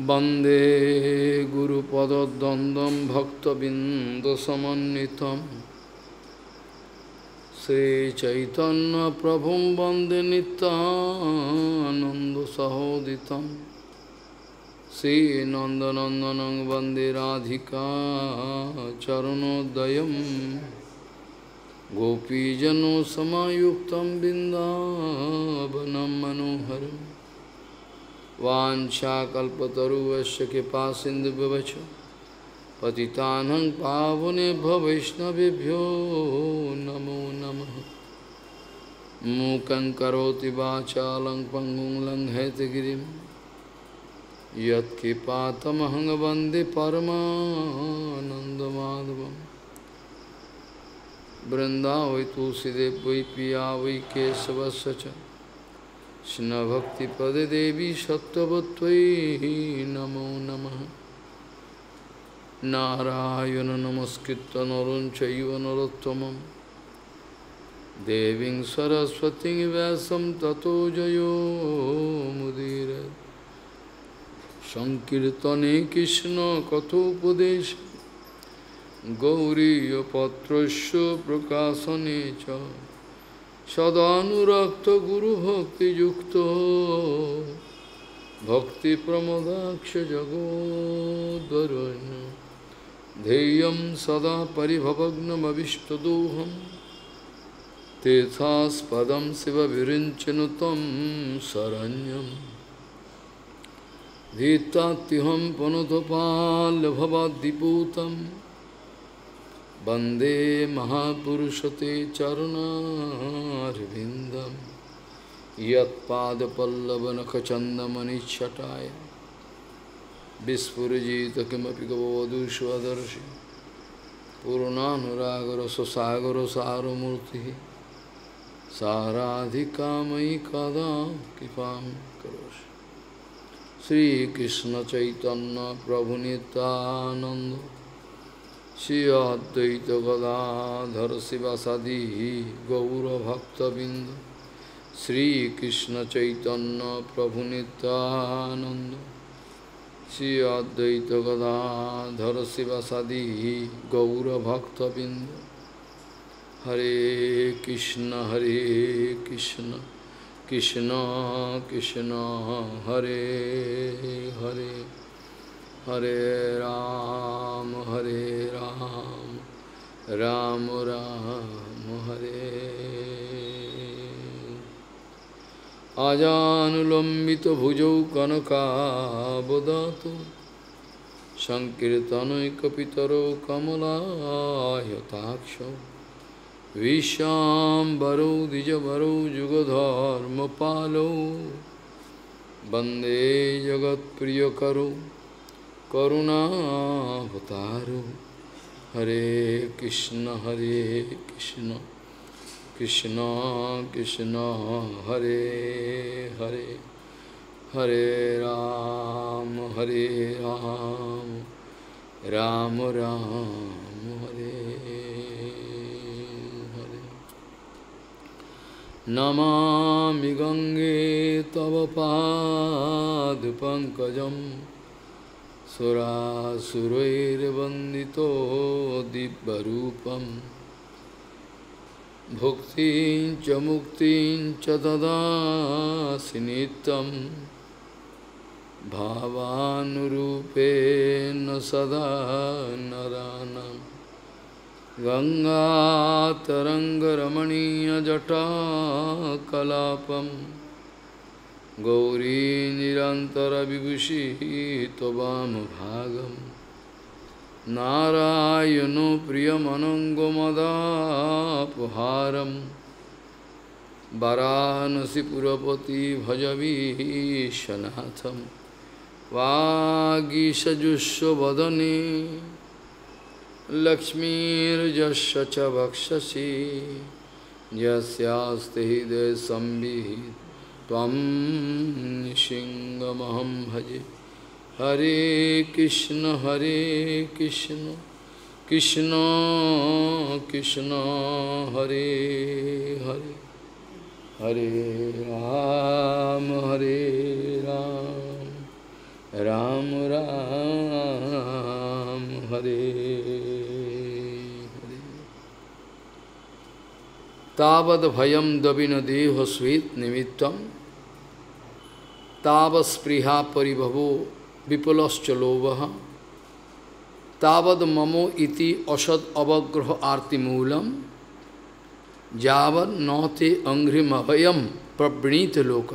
वंदे वन्दे भक्तबिंदसमित भक्तबिन्दुसमन्वितं प्रभु वंदे नितानंदसहोदित श्रीनंदनंदन वंदे राधिका चरणोदय गोपीजन सामुक्त बिंदव मनोहरम वाशाकल्पतरुवश कृपा सिंधु व्यवच पति पावने वैष्णवभ्यो नमो नम मूक करोति वाचालं पङ्गुं लङ्घयतगिरिं यत्किपातमहं वन्दे परमानन्दमाधवं वै तुलसीदेव वै पिया वै केशवस्य কৃষ্ণভক্তিপদে দেবী সত্যবত্তৈ নম নম নারায়ণ নমস্কৃত নরুণ দেবী সরস্বতী ব্যাসম ততো জয়োমুদীর সংকীর্তনে কৃষ্ণ কথোপদেশ গৌরীপত্র প্রকাশনে চ সদানুরক্ত গুরু ভক্তিযুক্ত ভক্তি প্রমোদাক্ষ জগোদরণ্য ध्येयं सदा परिभवग्नमविष्टदोहं तेथास्पदं शिवभिरिञ्चनु तं शरण्यं धीत्तात्यहं पुनतपाल्भवाद्दिपूतम् वन्दे महापुरुषते चरणार्विन्दं यत्पादपल्लवनखचन्दमनिच्छटाय विस्फुरजित किमपि गवधूष्वदर्शि पूर्णानुरागरससागरसारमूर्तिः साराधिकामयि कदा कृपां करोषि श्रीकृष्णचैतन्यप्रभुनितानन्द श्री अद्वैत गदाधर शिवासादी गौरभक्तबिंद श्रीकृष्ण चैतन्य प्रभु नित्यानंद श्री अद्वैत गदाधर शिवासादी गौरभक्तबिंद हरे कृष्ण हरे कृष्ण कृष्ण कृष्ण हरे हरे হরে রাম হরে রাম রাম রাম হরে আজানুলম্বিত ভুজৌ কনকাবদাত সংকীর্তনৈকপিতর কমলাহতাক্ষ বিশ্বাম্বরৌ দ্বিজবরৌ যুগধর্মপালৌ বন্দে জগৎপ্রিয়করৌ करुणावतारो हरे कृष्ण हरे कृष्ण कृष्ण कृष्ण हरे हरे हरे राम हरे राम राम राम हरे हरे नमामि गंगे तव पाद पादपङ्कजम् सुरासुरैर्वन्दितो दिव्यरूपं भुक्तिं च मुक्तिं च ददासि भावानुरूपेण सदा नरानं गङ्गातरङ्गरमणीयजटाकलापम् गौरीनिरन्तरविभूषि त्वमभागं नारायणो प्रियमनङ्गमदापहारं वराहनसि पुरपति भजवीशनाथं वागीशजुष्वदने लक्ष्मीर्जस्य च यस्ते हृदय संविहित त्वं भजे हरे कृष्ण हरे कृष्ण कृष्ण कृष्ण हरे हरे हरे राम हरे राम राम राम हरे हरे तावद भयम दबिन देह स्वीत तावस्पृहा परिभवो विपुलश्चलोभ तावद ममो इति औषध अवग्रह आरतिमूलम जावद नौते अंग्रिम अभयम प्रवणीत लोक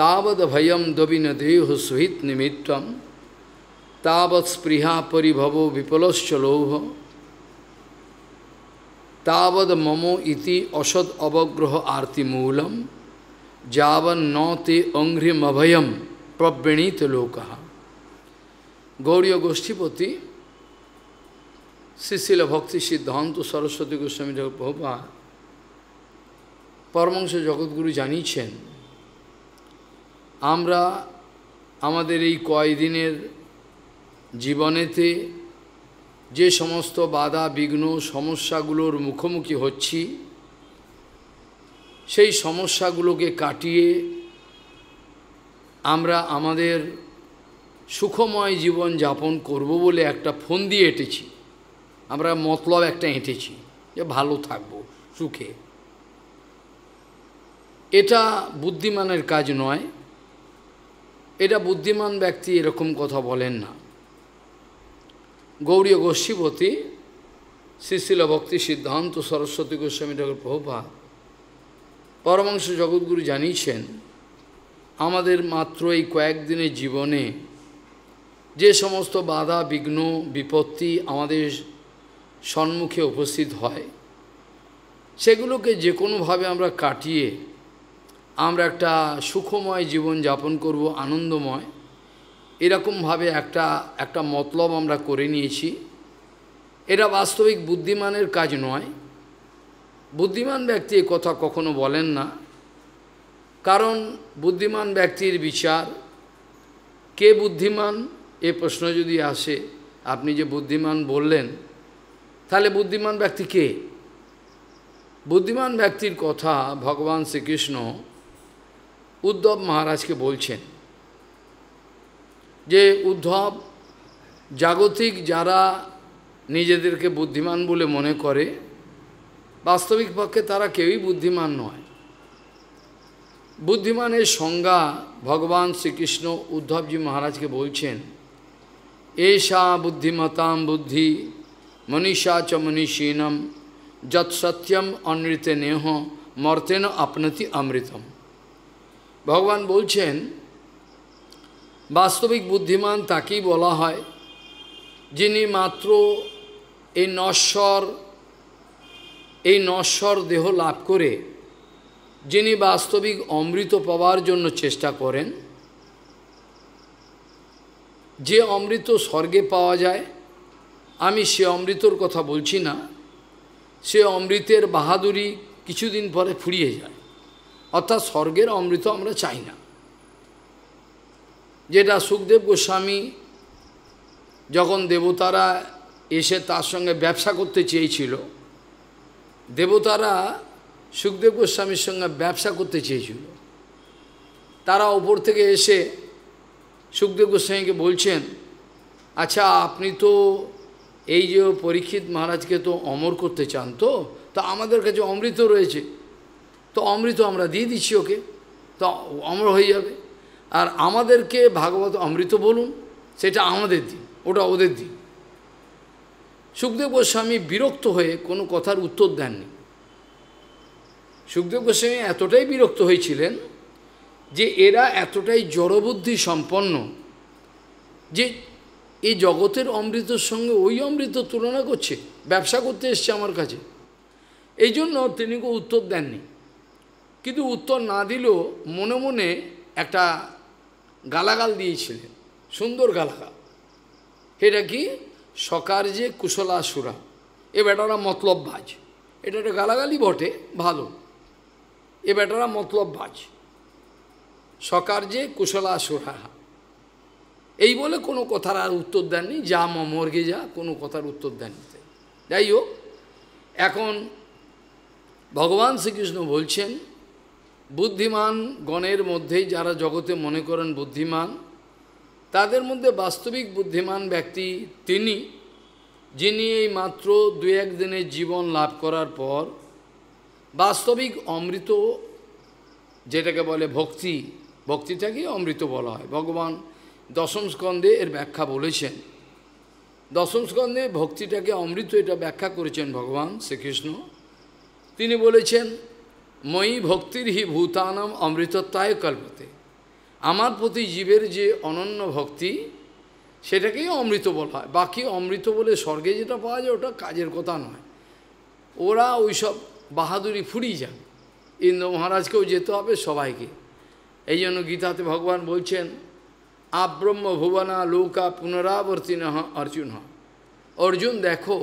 तावद भयम दविन देह सुहित निमित्त तावत स्पृहा परिभवो विपुलश्चलोभ तावद ममो इति औषध अवग्रह आरतिमूलम javan noti angrim abhayam prabhinit lokaha. Gauriya Goshtipati, Sisila Bhakti Siddhanta Saraswati Goswami Prabhupada, পরমংস জগৎগুরু জানিয়েছেন আমরা আমাদের এই কয়দিনের জীবনেতে যে সমস্ত বাধা বিঘ্ন সমস্যাগুলোর মুখোমুখি হচ্ছি সেই সমস্যাগুলোকে কাটিয়ে আমরা আমাদের সুখময় জীবন যাপন করব বলে একটা ফোন দিয়ে এঁটেছি আমরা মতলব একটা এঁটেছি যে ভালো থাকব সুখে এটা বুদ্ধিমানের কাজ নয় এটা বুদ্ধিমান ব্যক্তি এরকম কথা বলেন না গৌরী গোস্বীপতি শ্রীশিল ভক্তি সিদ্ধান্ত সরস্বতী গোস্বামী ঠাকুর প্রভুপাত পরমাংশ জগৎগুরু জানিয়েছেন আমাদের মাত্র এই কয়েকদিনের জীবনে যে সমস্ত বাধা বিঘ্ন বিপত্তি আমাদের সম্মুখে উপস্থিত হয় সেগুলোকে যে কোনোভাবে আমরা কাটিয়ে আমরা একটা সুখময় জীবন যাপন করব আনন্দময় এরকমভাবে একটা একটা মতলব আমরা করে নিয়েছি এটা বাস্তবিক বুদ্ধিমানের কাজ নয় বুদ্ধিমান ব্যক্তি এই কথা কখনো বলেন না কারণ বুদ্ধিমান ব্যক্তির বিচার কে বুদ্ধিমান এ প্রশ্ন যদি আসে আপনি যে বুদ্ধিমান বললেন তাহলে বুদ্ধিমান ব্যক্তি কে বুদ্ধিমান ব্যক্তির কথা ভগবান শ্রীকৃষ্ণ উদ্ধব মহারাজকে বলছেন যে উদ্ধব জাগতিক যারা নিজেদেরকে বুদ্ধিমান বলে মনে করে বাস্তবিক পক্ষে তারা কেউই বুদ্ধিমান নয় বুদ্ধিমানের সংজ্ঞা ভগবান শ্রীকৃষ্ণ উদ্ধবজি মহারাজকে বলছেন এষা বুদ্ধিমতাম বুদ্ধি মনীষা চ মনীষীনম যত সত্যম অনৃতে নেহ মর্তেন আপনতি অমৃতম ভগবান বলছেন বাস্তবিক বুদ্ধিমান তাকেই বলা হয় যিনি মাত্র এই নশ্বর এই নশ্বর দেহ লাভ করে যিনি বাস্তবিক অমৃত পাওয়ার জন্য চেষ্টা করেন যে অমৃত স্বর্গে পাওয়া যায় আমি সে অমৃতর কথা বলছি না সে অমৃতের বাহাদুরি কিছুদিন পরে ফুরিয়ে যায় অর্থাৎ স্বর্গের অমৃত আমরা চাই না যেটা সুখদেব গোস্বামী যখন দেবতারা এসে তার সঙ্গে ব্যবসা করতে চেয়েছিল দেবতারা সুখদেব গোস্বামীর সঙ্গে ব্যবসা করতে চেয়েছিল তারা ওপর থেকে এসে সুখদেব গোস্বামীকে বলছেন আচ্ছা আপনি তো এই যে পরীক্ষিত মহারাজকে তো অমর করতে চান তো তো আমাদের কাছে অমৃত রয়েছে তো অমৃত আমরা দিয়ে দিচ্ছি ওকে তো অমর হয়ে যাবে আর আমাদেরকে ভাগবত অমৃত বলুন সেটা আমাদের দিন ওটা ওদের দিন সুখদেব গোস্বামী বিরক্ত হয়ে কোনো কথার উত্তর দেননি সুখদেব গোস্বামী এতটাই বিরক্ত হয়েছিলেন যে এরা এতটাই জড়বুদ্ধি সম্পন্ন যে এই জগতের অমৃতর সঙ্গে ওই অমৃত তুলনা করছে ব্যবসা করতে এসছে আমার কাছে এই জন্য তিনি উত্তর দেননি কিন্তু উত্তর না দিলেও মনে মনে একটা গালাগাল দিয়েছিলেন সুন্দর গালাগাল এটা কি সকার যে কুশলাসুরা এ বেটারা ভাজ এটা একটা গালাগালি বটে ভালো এ বেটারা সকার যে কুশলাসুরা এই বলে কোনো কথার আর উত্তর দেননি যা মর্গে যা কোনো কথার উত্তর দেননি যাই হোক এখন ভগবান শ্রীকৃষ্ণ বলছেন বুদ্ধিমান গণের মধ্যেই যারা জগতে মনে করেন বুদ্ধিমান তাদের মধ্যে বাস্তবিক বুদ্ধিমান ব্যক্তি তিনি যিনি এই মাত্র দু একদিনের জীবন লাভ করার পর বাস্তবিক অমৃত যেটাকে বলে ভক্তি ভক্তিটাকে অমৃত বলা হয় ভগবান দশম স্কন্ধে এর ব্যাখ্যা বলেছেন দশম স্কন্ধে ভক্তিটাকে অমৃত এটা ব্যাখ্যা করেছেন ভগবান শ্রীকৃষ্ণ তিনি বলেছেন ময়ী ভক্তির হি ভূতানাম অমৃতত্বায় কল্পতে আমার প্রতি জীবের যে অনন্য ভক্তি সেটাকেই অমৃত বলা হয় বাকি অমৃত বলে স্বর্গে যেটা পাওয়া যায় ওটা কাজের কথা নয় ওরা ওইসব বাহাদুরি ফুরিয়ে যান ইন্দ্র মহারাজকেও যেতে হবে সবাইকে এই জন্য গীতাতে ভগবান বলছেন আব্রহ্ম ভুবনা লৌকা পুনরাবর্তী নহ অর্জুন অর্জুন দেখো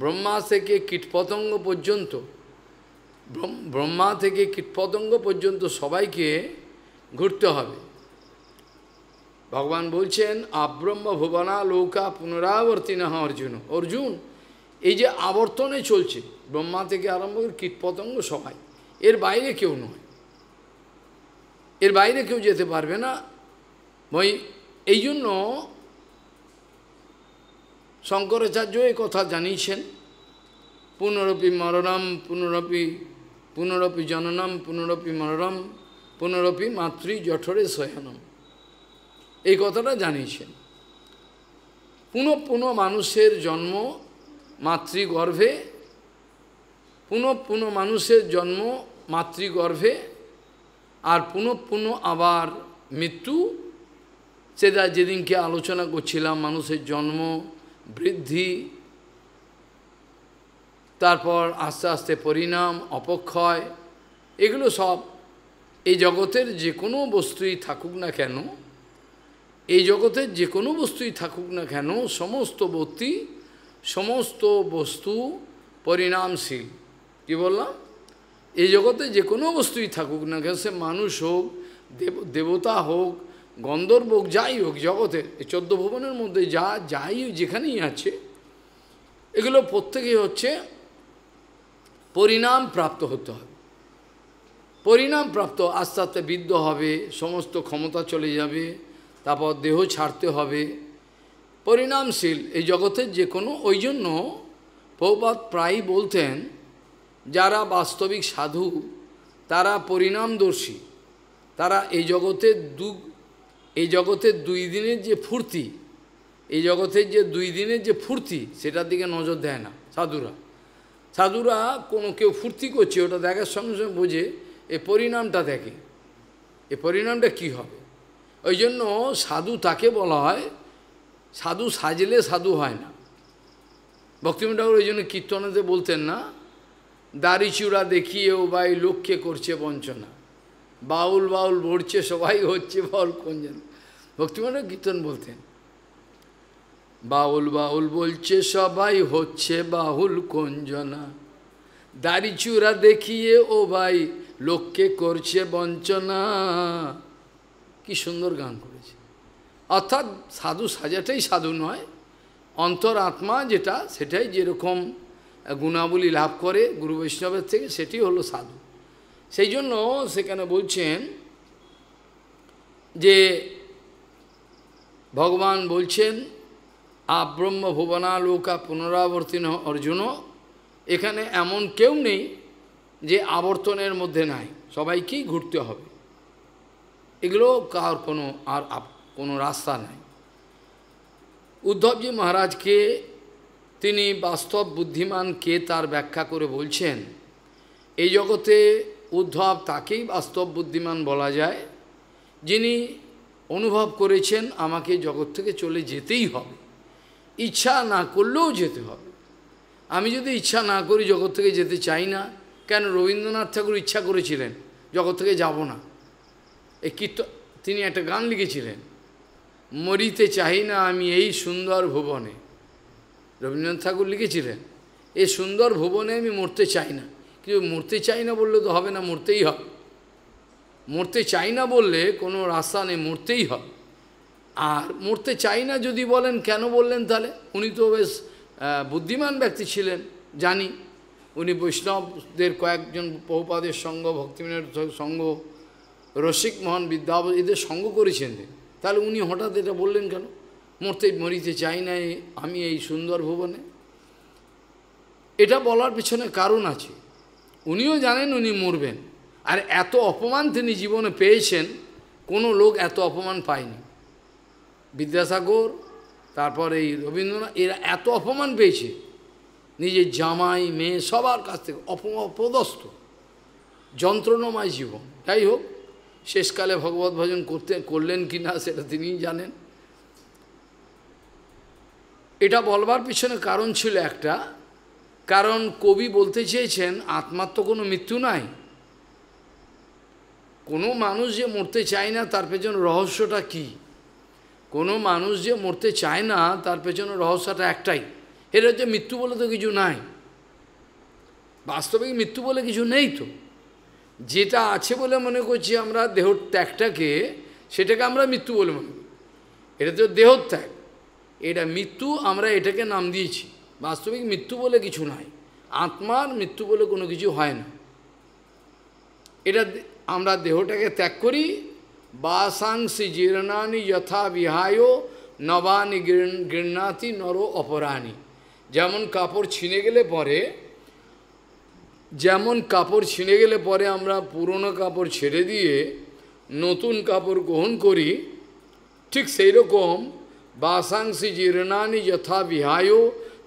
ব্রহ্মা থেকে কীটপতঙ্গ পর্যন্ত ব্রহ্মা থেকে কীটপতঙ্গ পর্যন্ত সবাইকে ঘুরতে হবে ভগবান বলছেন আব্রহ্ম ভুবনা লৌকা পুনরাবর্তী না অর্জুন অর্জুন এই যে আবর্তনে চলছে ব্রহ্মা থেকে আরম্ভ করে কীটপতঙ্গ সবাই এর বাইরে কেউ নয় এর বাইরে কেউ যেতে পারবে না ওই এই জন্য শঙ্করাচার্য এই কথা জানিয়েছেন পুনরপি মরণম পুনরপি পুনরপি জননম পুনরপি মরণম পুনরপি মাতৃ জঠরে শয়নম এই কথাটা জানিয়েছেন পুনঃ পুনঃ মানুষের জন্ম মাতৃগর্ভে পুনঃ পুনঃ মানুষের জন্ম মাতৃগর্ভে আর পুনঃ পুনঃ আবার মৃত্যু সেটা যেদিনকে আলোচনা করছিলাম মানুষের জন্ম বৃদ্ধি তারপর আস্তে আস্তে পরিণাম অপক্ষয় এগুলো সব এই জগতের যে কোনো বস্তুই থাকুক না কেন এই জগতের যে কোনো বস্তুই থাকুক না কেন সমস্ত বস্তি সমস্ত বস্তু পরিণামশীল কি বললাম এই জগতে যে কোনো বস্তুই থাকুক না কেন সে মানুষ হোক দেবতা হোক গন্ধর্ব হোক যাই হোক জগতের এই চোদ্দ ভবনের মধ্যে যা যাই যেখানেই আছে এগুলো প্রত্যেকেই হচ্ছে পরিণাম প্রাপ্ত হতে হবে পরিণাম প্রাপ্ত আস্তে আস্তে বৃদ্ধ হবে সমস্ত ক্ষমতা চলে যাবে তারপর দেহ ছাড়তে হবে পরিণামশীল এই জগতের যে কোনো ওই জন্য প্রপাত প্রায়ই বলতেন যারা বাস্তবিক সাধু তারা পরিণামদর্শী তারা এই জগতের দু এই জগতের দুই দিনের যে ফুর্তি এই জগতের যে দুই দিনের যে ফুর্তি সেটার দিকে নজর দেয় না সাধুরা সাধুরা কোনো কেউ ফুর্তি করছে ওটা দেখার সঙ্গে সঙ্গে বোঝে এ পরিণামটা দেখে এ পরিণামটা কি হবে ওই জন্য সাধু তাকে বলা হয় সাধু সাজলে সাধু হয় না ভক্তিম ঠাকুর ওই জন্য কীর্তনেতে বলতেন না দাড়িচূড়া দেখিয়েও বা এই লোককে করছে বঞ্চনা বাউল বাউল ভরছে সবাই হচ্ছে বাউল কোন যেন ভক্তিমান্ড কীর্তন বলতেন বাউল বাউল বলছে সবাই হচ্ছে বাউল কঞ্জনা চূড়া দেখিয়ে ও ভাই লোককে করছে বঞ্চনা কি সুন্দর গান করেছে অর্থাৎ সাধু সাজাটাই সাধু নয় অন্তর আত্মা যেটা সেটাই যেরকম গুণাবলী লাভ করে গুরু বৈষ্ণবের থেকে সেটি হলো সাধু সেই জন্য সেখানে বলছেন যে ভগবান বলছেন আব্রহ্ম ভুবনালোকা পুনরাবর্তিন অর্জুন এখানে এমন কেউ নেই যে আবর্তনের মধ্যে নাই সবাইকেই ঘুরতে হবে এগুলো কার কোনো আর কোনো রাস্তা নাই উদ্ধবজি মহারাজকে তিনি বাস্তব বুদ্ধিমান কে তার ব্যাখ্যা করে বলছেন এই জগতে উদ্ধব তাকেই বাস্তব বুদ্ধিমান বলা যায় যিনি অনুভব করেছেন আমাকে জগৎ থেকে চলে যেতেই হবে ইচ্ছা না করলেও যেতে হবে আমি যদি ইচ্ছা না করি জগৎ থেকে যেতে চাই না কেন রবীন্দ্রনাথ ঠাকুর ইচ্ছা করেছিলেন জগৎ থেকে যাব না এই কীর্ত তিনি একটা গান লিখেছিলেন মরিতে চাই না আমি এই সুন্দর ভুবনে রবীন্দ্রনাথ ঠাকুর লিখেছিলেন এই সুন্দর ভুবনে আমি মরতে চাই না কিন্তু মরতে চাই না বললে তো হবে না মরতেই হবে মরতে চাই না বললে কোনো রাস্তা নেই মরতেই হবে আর মরতে চাই না যদি বলেন কেন বললেন তাহলে উনি তো বেশ বুদ্ধিমান ব্যক্তি ছিলেন জানি উনি বৈষ্ণবদের কয়েকজন বহুপাদের সঙ্গ ভক্তিমিনের সঙ্গ রসিক মহান বিদ্যাব এদের সঙ্গ করেছেন তাহলে উনি হঠাৎ এটা বললেন কেন মরতে মরিতে চাই না আমি এই সুন্দর ভবনে এটা বলার পিছনে কারণ আছে উনিও জানেন উনি মরবেন আর এত অপমান তিনি জীবনে পেয়েছেন কোনো লোক এত অপমান পায়নি বিদ্যাসাগর তারপর এই রবীন্দ্রনাথ এরা এত অপমান পেয়েছে নিজের জামাই মেয়ে সবার কাছ থেকে অপ অপদস্থ যন্ত্রণময় জীবন যাই হোক শেষকালে ভগবত ভজন করতে করলেন কি না সেটা তিনিই জানেন এটা বলবার পিছনে কারণ ছিল একটা কারণ কবি বলতে চেয়েছেন আত্মার তো কোনো মৃত্যু নাই কোনো মানুষ যে মরতে চায় না তার পেছনে রহস্যটা কি কোনো মানুষ যে মরতে চায় না তার পেছনে রহস্যটা একটাই এর হচ্ছে মৃত্যু বলে তো কিছু নাই বাস্তবিক মৃত্যু বলে কিছু নেই তো যেটা আছে বলে মনে করছি আমরা দেহ ত্যাগটাকে সেটাকে আমরা মৃত্যু বলে মনে করি এটা তো ত্যাগ এটা মৃত্যু আমরা এটাকে নাম দিয়েছি বাস্তবিক মৃত্যু বলে কিছু নাই আত্মার মৃত্যু বলে কোনো কিছু হয় না এটা আমরা দেহটাকে ত্যাগ করি বাসাংসি জীর্ণানি যথা বিহায় নবানি গৃণাতি নর অপরাণী যেমন কাপড় ছিনে গেলে পরে যেমন কাপড় ছিঁড়ে গেলে পরে আমরা পুরনো কাপড় ছেড়ে দিয়ে নতুন কাপড় গ্রহণ করি ঠিক সেই রকম বাসাংশী জীর্ণানি যথা বিহায়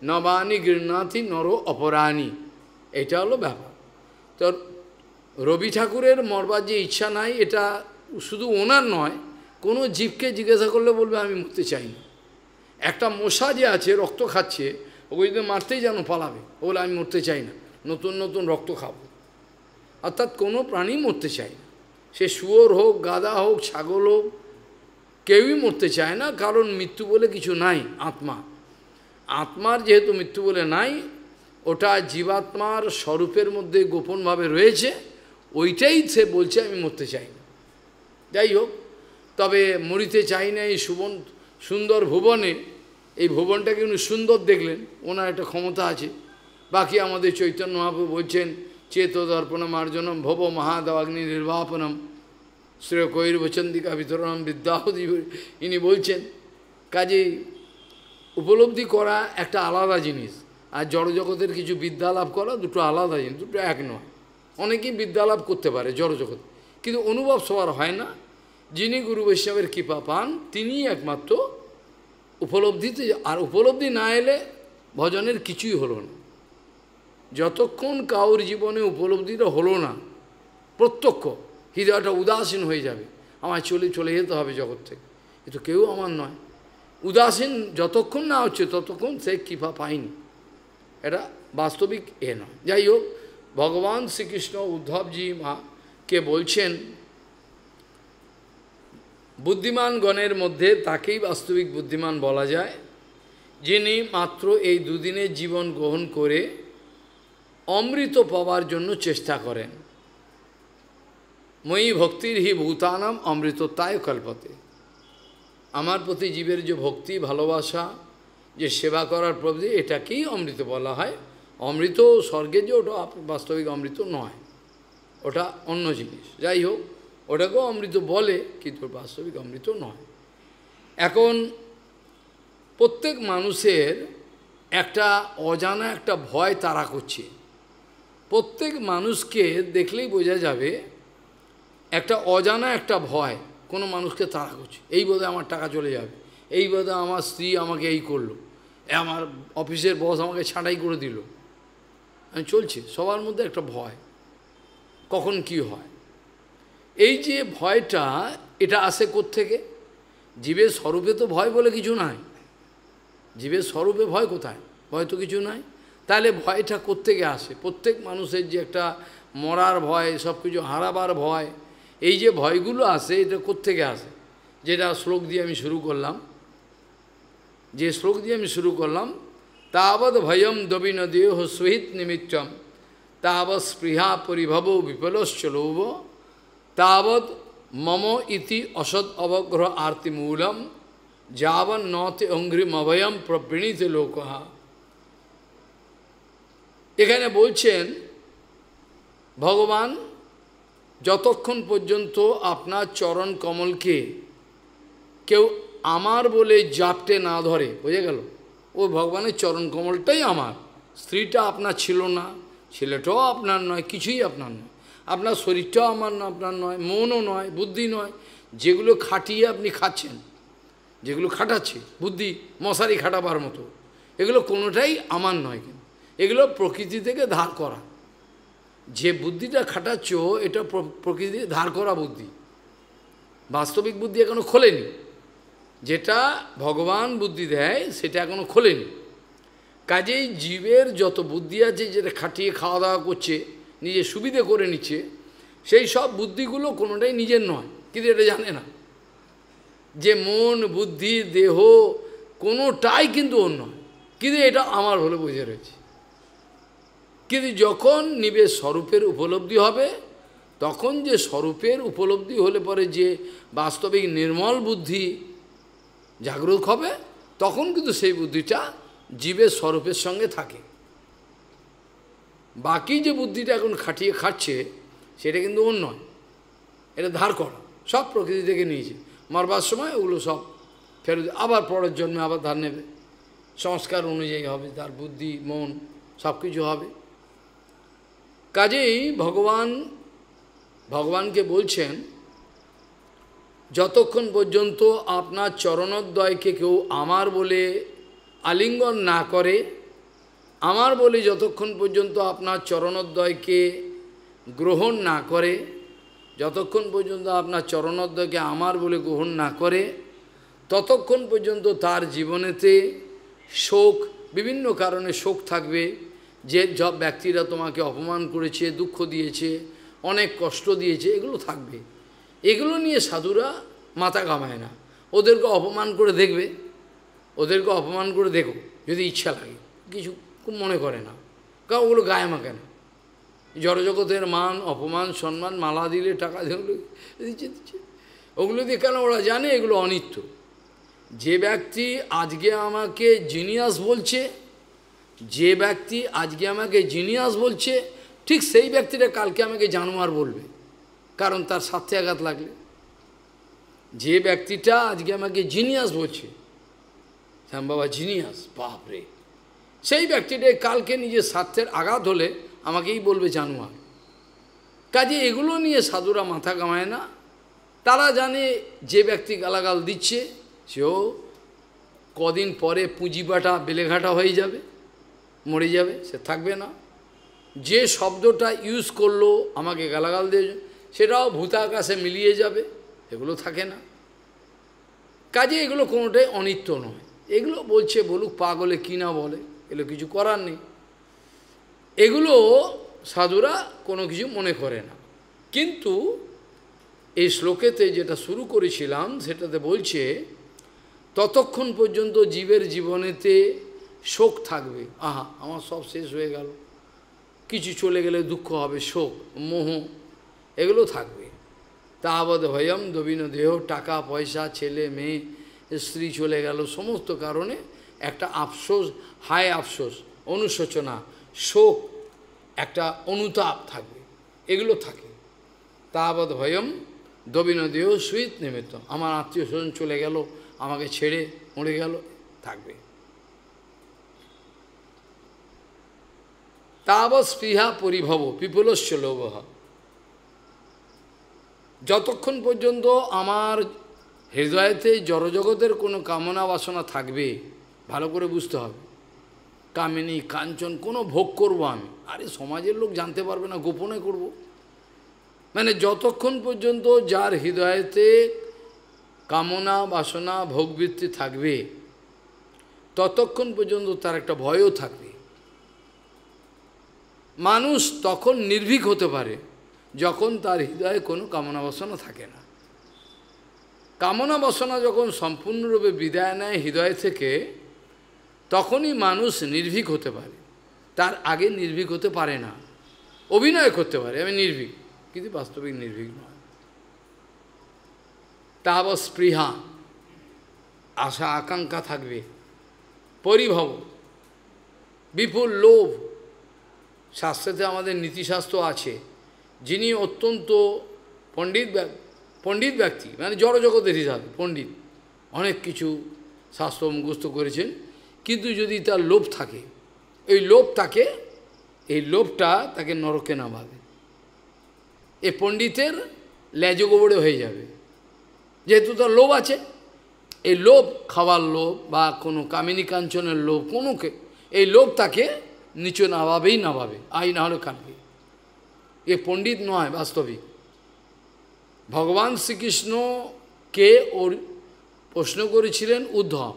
নবানি গৃহনাথি নর অপরাণী এটা হলো ব্যাপার তো রবি ঠাকুরের মরবার যে ইচ্ছা নাই এটা শুধু ওনার নয় কোনো জীবকে জিজ্ঞাসা করলে বলবে আমি মরতে চাই না একটা মশা যে আছে রক্ত খাচ্ছে ওকে যদি মারতেই যেন পালাবে বলে আমি মরতে চাই না নতুন নতুন রক্ত খাবো অর্থাৎ কোনো প্রাণী মরতে চায় না সে শুয়োর হোক গাদা হোক ছাগল হোক কেউই মরতে চায় না কারণ মৃত্যু বলে কিছু নাই আত্মা আত্মার যেহেতু মৃত্যু বলে নাই ওটা জীবাত্মার স্বরূপের মধ্যে গোপনভাবে রয়েছে ওইটাই সে বলছে আমি মরতে চাই না যাই হোক তবে মরিতে চাই না এই সুবন সুন্দর ভুবনে এই ভুবনটাকে উনি সুন্দর দেখলেন ওনার একটা ক্ষমতা আছে বাকি আমাদের চৈতন্য মহাপ্রভু বলছেন চেত দর্পণম আর্জনম ভব মহাদাগ্নি নির্বাপনম শ্রেয় কৈর বচন্দিকা বিতরণম বিদ্যাহ ইনি বলছেন কাজেই উপলব্ধি করা একটা আলাদা জিনিস আর জড়জগতের কিছু বিদ্যা লাভ করা দুটো আলাদা জিনিস দুটো এক নয় অনেকেই বিদ্যা লাভ করতে পারে জড়জগৎ কিন্তু অনুভব সবার হয় না যিনি গুরু বৈষ্ণবের কৃপা পান তিনি একমাত্র উপলব্ধিতে আর উপলব্ধি না এলে ভজনের কিছুই হলো না যতক্ষণ কাউর জীবনে উপলব্ধিটা হলো না প্রত্যক্ষ হৃদয়টা উদাসীন হয়ে যাবে আমায় চলে চলে যেতে হবে জগৎ থেকে এ তো কেউ আমার নয় উদাসীন যতক্ষণ না হচ্ছে ততক্ষণ সে কৃপা পায়নি এটা বাস্তবিক এ নয় যাই হোক ভগবান শ্রীকৃষ্ণ উদ্ধবজি মা কে বলছেন বুদ্ধিমান গণের মধ্যে তাকেই বাস্তবিক বুদ্ধিমান বলা যায় যিনি মাত্র এই দুদিনের জীবন গ্রহণ করে অমৃত পাওয়ার জন্য চেষ্টা করেন ময়ী ভক্তির হি ভূতানাম তাই কল্পতে আমার প্রতি জীবের যে ভক্তি ভালোবাসা যে সেবা করার প্রতি এটাকেই অমৃত বলা হয় অমৃত স্বর্গে যে ওটা বাস্তবিক অমৃত নয় ওটা অন্য জিনিস যাই হোক ওটাকেও অমৃত বলে কিন্তু বাস্তবিক অমৃত নয় এখন প্রত্যেক মানুষের একটা অজানা একটা ভয় তারা করছে প্রত্যেক মানুষকে দেখলেই বোঝা যাবে একটা অজানা একটা ভয় কোনো মানুষকে তাড়া করছে এই বোধে আমার টাকা চলে যাবে এই বোধে আমার স্ত্রী আমাকে এই করলো আমার অফিসের বস আমাকে ছাঁটাই করে দিল আমি মানে চলছে সবার মধ্যে একটা ভয় কখন কি হয় এই যে ভয়টা এটা আসে থেকে জীবের স্বরূপে তো ভয় বলে কিছু নাই জীবের স্বরূপে ভয় কোথায় ভয় তো কিছু নাই তাহলে ভয়টা কোত্থেকে আসে প্রত্যেক মানুষের যে একটা মরার ভয় সব কিছু হারাবার ভয় এই যে ভয়গুলো আসে এটা কোত্থেকে আসে যেটা শ্লোক দিয়ে আমি শুরু করলাম যে শ্লোক দিয়ে আমি শুরু করলাম তাবৎ ভয়ম দবিন দেহ সহিত নিমিত্তম তাবৎ স্পৃহা পরিভব বিপলশ্চ লোভ তাবৎ মম ইতি অসৎ অবগ্রহ আর্তিমূলম যাবন নতে অভয়ম প্রবৃণীত লোকহা এখানে বলছেন ভগবান যতক্ষণ পর্যন্ত আপনার চরণ কমলকে কেউ আমার বলে জাপটে না ধরে বোঝা গেল ও ভগবানের চরণ কমলটাই আমার স্ত্রীটা আপনার ছিল না ছেলেটাও আপনার নয় কিছুই আপনার নয় আপনার শরীরটাও আমার না আপনার নয় মনও নয় বুদ্ধি নয় যেগুলো খাটিয়ে আপনি খাচ্ছেন যেগুলো খাটাচ্ছে বুদ্ধি মশারি খাটাবার মতো এগুলো কোনোটাই আমার নয় কিন্তু এগুলো প্রকৃতি থেকে ধার করা যে বুদ্ধিটা খাটাচ্ছ এটা প্রকৃতি ধার করা বুদ্ধি বাস্তবিক বুদ্ধি এখনো খোলেনি যেটা ভগবান বুদ্ধি দেয় সেটা এখনো খোলেনি কাজেই জীবের যত বুদ্ধি আছে যেটা খাটিয়ে খাওয়া দাওয়া করছে নিজে সুবিধে করে নিচ্ছে সেই সব বুদ্ধিগুলো কোনোটাই নিজের নয় কিন্তু এটা জানে না যে মন বুদ্ধি দেহ কোনোটাই কিন্তু অন্য কিন্তু এটা আমার হলে বুঝে রয়েছে কিন্তু যখন নিবেশ স্বরূপের উপলব্ধি হবে তখন যে স্বরূপের উপলব্ধি হলে পরে যে বাস্তবিক নির্মল বুদ্ধি জাগ্রত হবে তখন কিন্তু সেই বুদ্ধিটা জীবের স্বরূপের সঙ্গে থাকে বাকি যে বুদ্ধিটা এখন খাটিয়ে খাচ্ছে সেটা কিন্তু অন্য নয় এটা ধার করা সব প্রকৃতি থেকে নিয়েছে মরবার সময় ওগুলো সব ফেরত আবার পরের জন্মে আবার ধার নেবে সংস্কার অনুযায়ী হবে তার বুদ্ধি মন সব কিছু হবে কাজেই ভগবান ভগবানকে বলছেন যতক্ষণ পর্যন্ত আপনার চরণোদ্দয়কে কেউ আমার বলে আলিঙ্গন না করে আমার বলে যতক্ষণ পর্যন্ত আপনার চরণোদ্বয়কে গ্রহণ না করে যতক্ষণ পর্যন্ত আপনার চরণোদ্দয়কে আমার বলে গ্রহণ না করে ততক্ষণ পর্যন্ত তার জীবনেতে শোক বিভিন্ন কারণে শোক থাকবে যে সব ব্যক্তিরা তোমাকে অপমান করেছে দুঃখ দিয়েছে অনেক কষ্ট দিয়েছে এগুলো থাকবে এগুলো নিয়ে সাধুরা মাথা কামায় না ওদেরকে অপমান করে দেখবে ওদেরকে অপমান করে দেখো যদি ইচ্ছা লাগে কিছু খুব মনে করে না কারণ ওগুলো গায়ে মাখে না জড়জগতের মান অপমান সম্মান মালা দিলে টাকা দিলে দিচ্ছে দিচ্ছে ওগুলো দিয়ে কেন ওরা জানে এগুলো অনিত্য যে ব্যক্তি আজকে আমাকে জিনিয়াস বলছে যে ব্যক্তি আজকে আমাকে জিনিয়াস বলছে ঠিক সেই ব্যক্তিটা কালকে আমাকে জানোয়ার বলবে কারণ তার সাথে আঘাত লাগলে যে ব্যক্তিটা আজকে আমাকে জিনিয়াস বলছে শ্যাম বাবা জিনিয়াস বাপরে সেই ব্যক্তিটাই কালকে নিজের স্বার্থের আঘাত হলে আমাকেই বলবে জানোয়ার কাজে এগুলো নিয়ে সাধুরা মাথা কামায় না তারা জানে যে ব্যক্তি গালাগাল দিচ্ছে সেও কদিন পরে পুঁজিবাটা বেলেঘাটা হয়ে যাবে মরে যাবে সে থাকবে না যে শব্দটা ইউজ করলো আমাকে গালাগাল দিয়ে সেটাও ভূতাকাশে মিলিয়ে যাবে এগুলো থাকে না কাজে এগুলো কোনোটাই অনিত্য নয় এগুলো বলছে বলুক পাগলে কি না বলে এগুলো কিছু করার নেই এগুলো সাধুরা কোনো কিছু মনে করে না কিন্তু এই শ্লোকেতে যেটা শুরু করেছিলাম সেটাতে বলছে ততক্ষণ পর্যন্ত জীবের জীবনেতে শোক থাকবে আহা আমার সব শেষ হয়ে গেল কিছু চলে গেলে দুঃখ হবে শোক মোহ এগুলো থাকবে তাহাবদ ভয়ম দবিন দেহ টাকা পয়সা ছেলে মেয়ে স্ত্রী চলে গেল সমস্ত কারণে একটা আফসোস হায় আফসোস অনুশোচনা শোক একটা অনুতাপ থাকবে এগুলো থাকে তাহাবদ ভয়ম দবিন দেহ সুইত নিমিত্ত আমার আত্মীয় স্বজন চলে গেল আমাকে ছেড়ে মরে গেল থাকবে তাবস্পৃহা পরিভব পিপুলস্য লোভ যতক্ষণ পর্যন্ত আমার হৃদয়তে জড়জগতের কোনো কামনা বাসনা থাকবে ভালো করে বুঝতে হবে কামিনী কাঞ্চন কোনো ভোগ করব আমি আরে সমাজের লোক জানতে পারবে না গোপনে করব। মানে যতক্ষণ পর্যন্ত যার হৃদয়তে কামনা বাসনা ভোগবৃত্তি থাকবে ততক্ষণ পর্যন্ত তার একটা ভয়ও থাকবে মানুষ তখন নির্ভীক হতে পারে যখন তার হৃদয়ে কোনো কামনা বাসনা থাকে না কামনা বাসনা যখন সম্পূর্ণরূপে বিদায় নেয় হৃদয় থেকে তখনই মানুষ নির্ভীক হতে পারে তার আগে নির্ভীক হতে পারে না অভিনয় করতে পারে আমি নির্ভীক কিন্তু বাস্তবিক নির্ভীক নয় তাব স্পৃহা আশা আকাঙ্ক্ষা থাকবে পরিভব বিপুল লোভ শাস্ত্রেতে আমাদের নীতিশাস্ত্র আছে যিনি অত্যন্ত পণ্ডিত পণ্ডিত ব্যক্তি মানে জড়জগতের হিসাবে পণ্ডিত অনেক কিছু শাস্ত্র মুখস্থ করেছেন কিন্তু যদি তার লোভ থাকে এই লোভ তাকে এই লোভটা তাকে নরকে নামাবে এ পণ্ডিতের ল্যাজ গোবরে হয়ে যাবে যেহেতু তার লোভ আছে এই লোভ খাওয়ার লোভ বা কোনো কামিনী কাঞ্চনের লোভ কোনোকে এই লোভ তাকে নিচু নাভাবেই ভাবেই ভাবে আই না হলে কানবি এ পণ্ডিত নয় বাস্তবিক ভগবান শ্রীকৃষ্ণকে ওর প্রশ্ন করেছিলেন উদ্ধব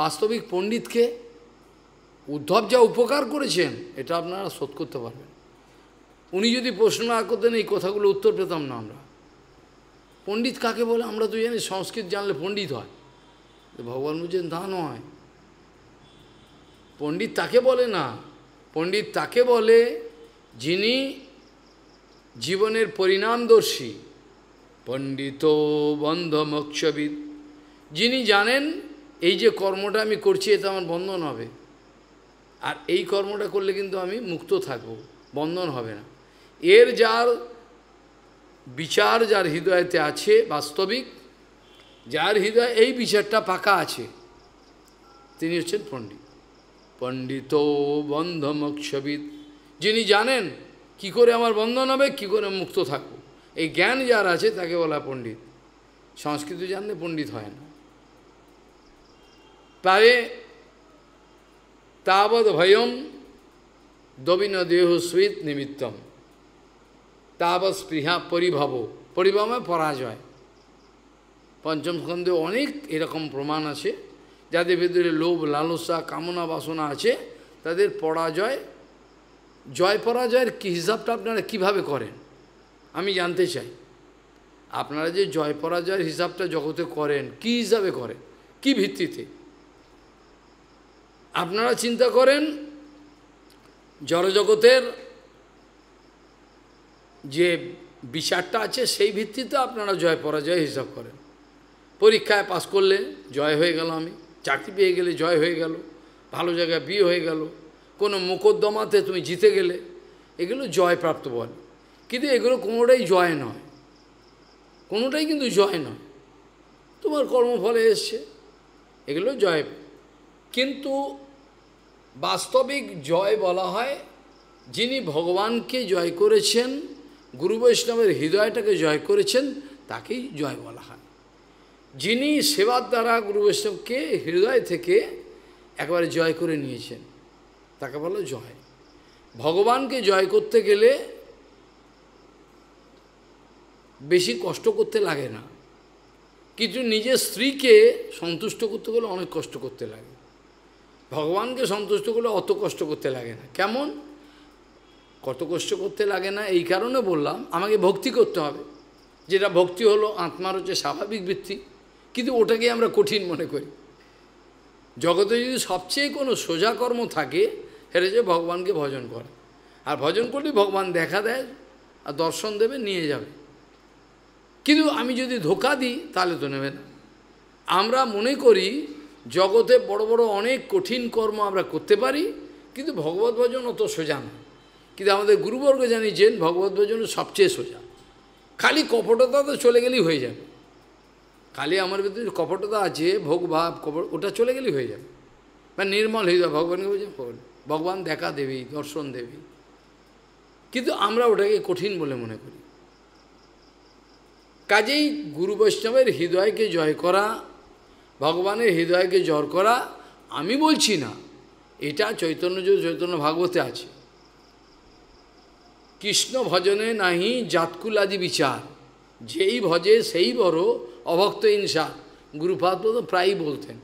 বাস্তবিক পণ্ডিতকে উদ্ধব যা উপকার করেছেন এটা আপনারা শোধ করতে পারবেন উনি যদি প্রশ্ন না করতেন এই কথাগুলো উত্তর পেতাম না আমরা পণ্ডিত কাকে বলে আমরা তো জানি সংস্কৃত জানলে পণ্ডিত হয় ভগবান বুঝছেন তা নয় পণ্ডিত তাকে বলে না পণ্ডিত তাকে বলে যিনি জীবনের পরিণামদর্শী পণ্ডিত বন্ধ মোক্ষবিদ যিনি জানেন এই যে কর্মটা আমি করছি এতে আমার বন্ধন হবে আর এই কর্মটা করলে কিন্তু আমি মুক্ত থাকব বন্ধন হবে না এর যার বিচার যার হৃদয়তে আছে বাস্তবিক যার হৃদয় এই বিচারটা পাকা আছে তিনি হচ্ছেন পণ্ডিত পণ্ডিত বন্ধ বন্ধমক্ষবিদ যিনি জানেন কি করে আমার বন্ধন হবে কী করে মুক্ত থাকবো এই জ্ঞান যার আছে তাকে বলা পণ্ডিত সংস্কৃত জানলে পণ্ডিত হয় না তাই তাবদ ভয়ম দবিন দেহ সুইত নিমিত্তম তাবৎ স্পৃহা পরিভাব পরিভাবে পরাজয় পঞ্চম স্কন্ধে অনেক এরকম প্রমাণ আছে যাদের ভেতরে লোভ লালসা কামনা বাসনা আছে তাদের পরাজয় জয় পরাজয়ের কী হিসাবটা আপনারা কিভাবে করেন আমি জানতে চাই আপনারা যে জয় পরাজয়ের হিসাবটা জগতে করেন কি হিসাবে করেন কি ভিত্তিতে আপনারা চিন্তা করেন জড়জগতের যে বিচারটা আছে সেই ভিত্তিতে আপনারা জয় পরাজয় হিসাব করেন পরীক্ষায় পাস করলে জয় হয়ে গেল আমি চাকরি পেয়ে গেলে জয় হয়ে গেল ভালো জায়গায় বিয়ে হয়ে গেল কোনো মোকদ্দমাতে তুমি জিতে গেলে এগুলো প্রাপ্ত বল কিন্তু এগুলো কোনোটাই জয় নয় কোনোটাই কিন্তু জয় নয় তোমার কর্মফলে এসছে এগুলো জয় কিন্তু বাস্তবিক জয় বলা হয় যিনি ভগবানকে জয় করেছেন গুরু বৈষ্ণবের হৃদয়টাকে জয় করেছেন তাকেই জয় বলা হয় যিনি সেবার দ্বারা গুরু বৈষ্ণবকে হৃদয় থেকে একবারে জয় করে নিয়েছেন তাকে বলো জয় ভগবানকে জয় করতে গেলে বেশি কষ্ট করতে লাগে না কিন্তু নিজের স্ত্রীকে সন্তুষ্ট করতে গেলে অনেক কষ্ট করতে লাগে ভগবানকে সন্তুষ্ট করলে অত কষ্ট করতে লাগে না কেমন কত কষ্ট করতে লাগে না এই কারণে বললাম আমাকে ভক্তি করতে হবে যেটা ভক্তি হলো আত্মার হচ্ছে স্বাভাবিক বৃত্তি কিন্তু ওটাকে আমরা কঠিন মনে করি জগতে যদি সবচেয়ে কোনো সোজা কর্ম থাকে সেটা যে ভগবানকে ভজন করে আর ভজন করলে ভগবান দেখা দেয় আর দর্শন দেবে নিয়ে যাবে কিন্তু আমি যদি ধোকা দিই তাহলে তো নেবে না আমরা মনে করি জগতে বড় বড় অনেক কঠিন কর্ম আমরা করতে পারি কিন্তু ভগবত ভজন অত সোজা না কিন্তু আমাদের গুরুবর্গ জানিয়েছেন ভগবত ভজন সবচেয়ে সোজা খালি কপটতা তো চলে গেলেই হয়ে যাবে খালি আমার ভিতরে কপটতা আছে ভোগ ভাব কপট ওটা চলে গেলেই হয়ে যাবে বা নির্মল হয়ে যাবে ভগবানকে বোঝে ভগবান দেখা দেবী দর্শন দেবী কিন্তু আমরা ওটাকে কঠিন বলে মনে করি কাজেই গুরু বৈষ্ণবের হৃদয়কে জয় করা ভগবানের হৃদয়কে জয় করা আমি বলছি না এটা চৈতন্য চৈতন্য ভাগবতে আছে কৃষ্ণ ভজনে নাহি জাতকুল আদি বিচার যেই ভজে সেই বড় অভক্ত ইনসা গুরুপাদ প্রায়ই বলতেন